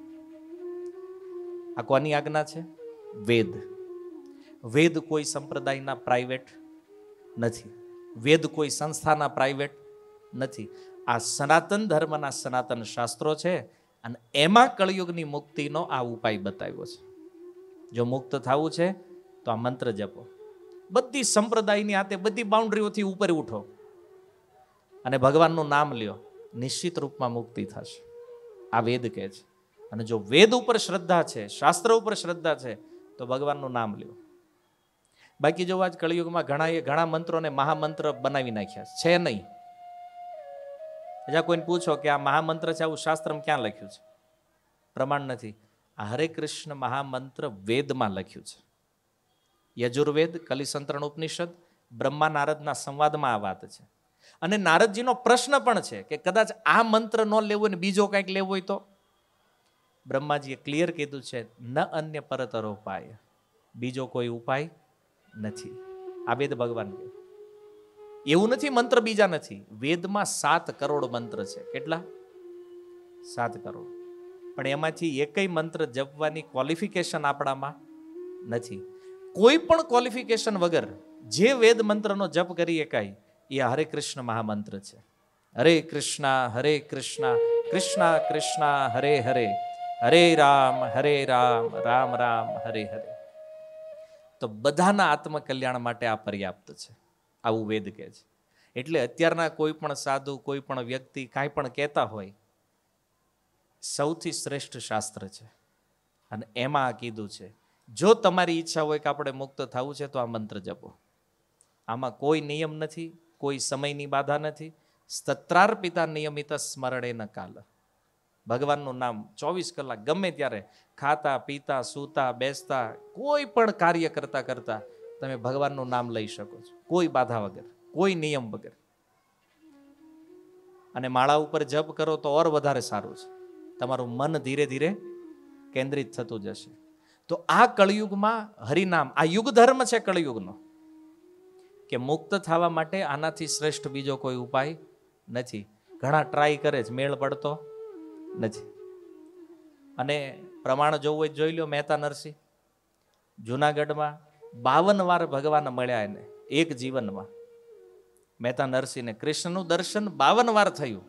આ કોની આજ્ઞા છે વેદ વેદ કોઈ સંપ્રદાયના પ્રાઇવેટ નથી વેદ કોઈ સંસ્થાના પ્રાઇવેટ નથી આ સનાતન ધર્મના સનાતન શાસ્ત્રો છે અને એમાં કળિયુગની મુક્તિનો આ ઉપાય બતાવ્યો છે જો મુક્ત થવું છે તો આ મંત્ર જપો બધી સંપ્રદાયની આતે બધી બાઉન્ડ્રીઓથી ઉપર ઉઠો અને ભગવાનનું નામ લ્યો નિશ્ચિત રૂપમાં મુક્તિ થશે આ વેદ કહે છે અને જો વેદ ઉપર શ્રદ્ધા છે શાસ્ત્ર ઉપર શ્રદ્ધા છે તો ભગવાનનું નામ લ્યો બાકી જોવા જ કળિયુગમાં ઘણા એ ઘણા મંત્રોને મહામંત્ર બનાવી નાખ્યા છે નહીં જ્યાં કોઈને પૂછો કે આ મહામંત્ર છે આવું શાસ્ત્રમાં ક્યાં લખ્યું છે પ્રમાણ નથી આ હરે કૃષ્ણ મહામંત્ર વેદમાં લખ્યું છે યજુર્વેદ કલિસંત્રણ ઉપનિષદ બ્રહ્મા નારદના સંવાદમાં આ વાત છે અને નારદજીનો પ્રશ્ન પણ છે કે કદાચ આ મંત્ર ન લેવો ને બીજો કંઈક લેવો હોય તો બ્રહ્માજીએ ક્લિયર કીધું છે ન અન્ય પરતરો ઉપાય બીજો કોઈ ઉપાય નથી આ વેદ ભગવાન કહે એવું નથી મંત્ર બીજા નથી વેદમાં સાત કરોડ મંત્ર છે કેટલા સાત કરોડ પણ એમાંથી એકય મંત્ર જપવાની ક્વોલિફિકેશન આપણામાં નથી કોઈ પણ ક્વોલિફિકેશન વગર જે વેદ મંત્રનો જપ કરી શકાય એ હરે કૃષ્ણ મહામંત્ર છે હરે કૃષ્ણા હરે કૃષ્ણ કૃષ્ણ કૃષ્ણા હરે હરે હરે રામ હરે રામ રામ રામ હરે હરે તો બધાના આત્મકલ્યાણ માટે આ પર્યાપ્ત છે આવું વેદ કહે છે એટલે અત્યારના કોઈ પણ સાધુ કોઈ પણ વ્યક્તિ કાંઈ પણ કહેતા હોય સૌથી શ્રેષ્ઠ શાસ્ત્ર છે અને એમાં આ કીધું છે જો તમારી ઈચ્છા હોય કે આપણે મુક્ત થવું છે તો આ મંત્ર જપો આમાં કોઈ નિયમ નથી કોઈ સમયની બાધા નથી સ્તત્રાર પિતા નિયમિત સ્મરણે ન કાલ ભગવાનનું નામ ચોવીસ કલાક ગમે ત્યારે ખાતા પીતા સૂતા બેસતા કોઈ પણ કાર્ય કરતા કરતા તમે ભગવાનનું નામ લઈ શકો છો કોઈ બાધા વગર કોઈ નિયમ વગર અને માળા ઉપર જપ કરો તો ઓર વધારે સારું છે તમારું મન ધીરે ધીરે કેન્દ્રિત થતું જશે તો આ કળિયુગમાં હરિનામ આ યુગ ધર્મ છે કળિયુગનો કે મુક્ત થવા માટે આનાથી શ્રેષ્ઠ બીજો કોઈ ઉપાય નથી ઘણા ટ્રાય કરે છે મેળ પડતો નથી અને પ્રમાણ જોવું હોય જોઈ લો મહેતા નરસિંહ જુનાગઢમાં બાવન વાર ભગવાન મળ્યા એને એક જીવનમાં મહેતા નરસિંહને કૃષ્ણનું દર્શન બાવન વાર થયું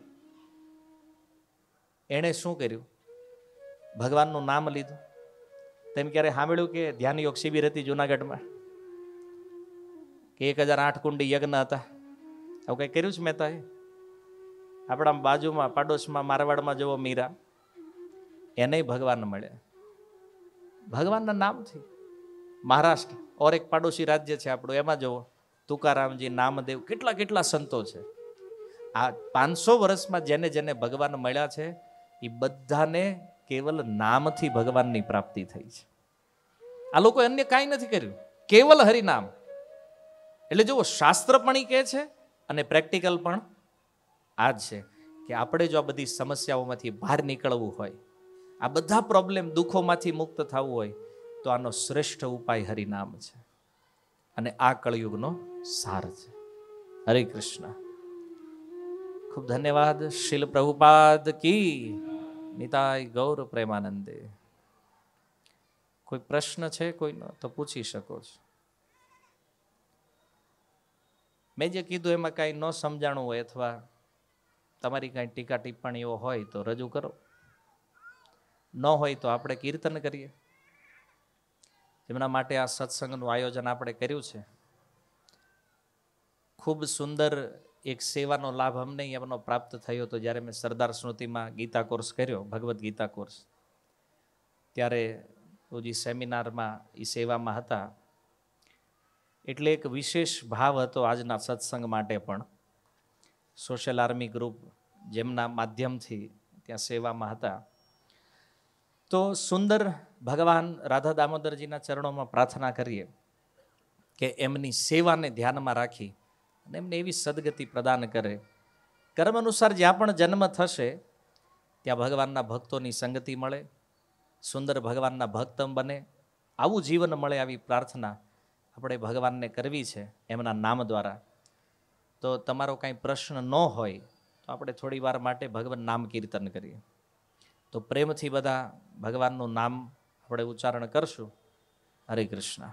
એણે શું કર્યું ભગવાનનું નામ લીધું તેમ ક્યારે સાંભળ્યું કે ધ્યાન યોગ શિબિર હતી જુનાગઢમાં કે એક હજાર આઠ કુંડી યજ્ઞ હતા આવું કંઈ કર્યું છે મહેતાએ આપણા બાજુમાં પાડોશમાં મારવાડમાં જેવો મીરા એને ભગવાન મળ્યા ભગવાનના નામથી મહારાષ્ટ્ર ઓર એક પાડોશી રાજ્ય છે આપણું એમાં જુઓ તુકારામજી નામદેવ કેટલા કેટલા સંતો છે આ પાંચસો વર્ષમાં જેને જેને ભગવાન મળ્યા છે એ બધાને કેવલ નામથી ભગવાનની પ્રાપ્તિ થઈ છે આ લોકો અન્ય કાંઈ નથી કર્યું કેવલ હરિનામ એટલે જુઓ શાસ્ત્ર પણ એ કહે છે અને પ્રેક્ટિકલ પણ આ જ છે કે આપણે જો આ બધી સમસ્યાઓમાંથી બહાર નીકળવું હોય આ બધા પ્રોબ્લેમ દુઃખોમાંથી મુક્ત થવું હોય તો આનો શ્રેષ્ઠ ઉપાય હરિનામ છે અને આ કળયુગનો સાર છે હરે કૃષ્ણ ખૂબ ધન્યવાદ શીલ પ્રભુપાદ કી નિતાય ગૌર પ્રેમાનંદે કોઈ પ્રશ્ન છે કોઈનો તો પૂછી શકો છો મેં જે કીધું એમાં કાંઈ ન સમજાણું હોય અથવા તમારી કાંઈ ટીકા ટિપ્પણીઓ હોય તો રજૂ કરો ન હોય તો આપણે કીર્તન કરીએ જેમના માટે આ સત્સંગનું આયોજન આપણે કર્યું છે ખૂબ સુંદર એક સેવાનો લાભ અમને એમનો પ્રાપ્ત થયો હતો જ્યારે મેં સરદાર સ્મૃતિમાં ગીતા કોર્સ કર્યો ભગવદ્ ગીતા કોર્સ ત્યારે જે સેમિનારમાં એ સેવામાં હતા એટલે એક વિશેષ ભાવ હતો આજના સત્સંગ માટે પણ સોશિયલ આર્મી ગ્રુપ જેમના માધ્યમથી ત્યાં સેવામાં હતા તો સુંદર ભગવાન રાધા દામોદરજીના ચરણોમાં પ્રાર્થના કરીએ કે એમની સેવાને ધ્યાનમાં રાખી અને એમને એવી સદગતિ પ્રદાન કરે કર્મ અનુસાર જ્યાં પણ જન્મ થશે ત્યાં ભગવાનના ભક્તોની સંગતિ મળે સુંદર ભગવાનના ભક્તમ બને આવું જીવન મળે આવી પ્રાર્થના આપણે ભગવાનને કરવી છે એમના નામ દ્વારા તો તમારો કાંઈ પ્રશ્ન ન હોય તો આપણે થોડી વાર માટે ભગવાન નામ કીર્તન કરીએ તો પ્રેમથી બધા ભગવાનનું નામ આપણે ઉચ્ચારણ કરશું હરે કૃષ્ણ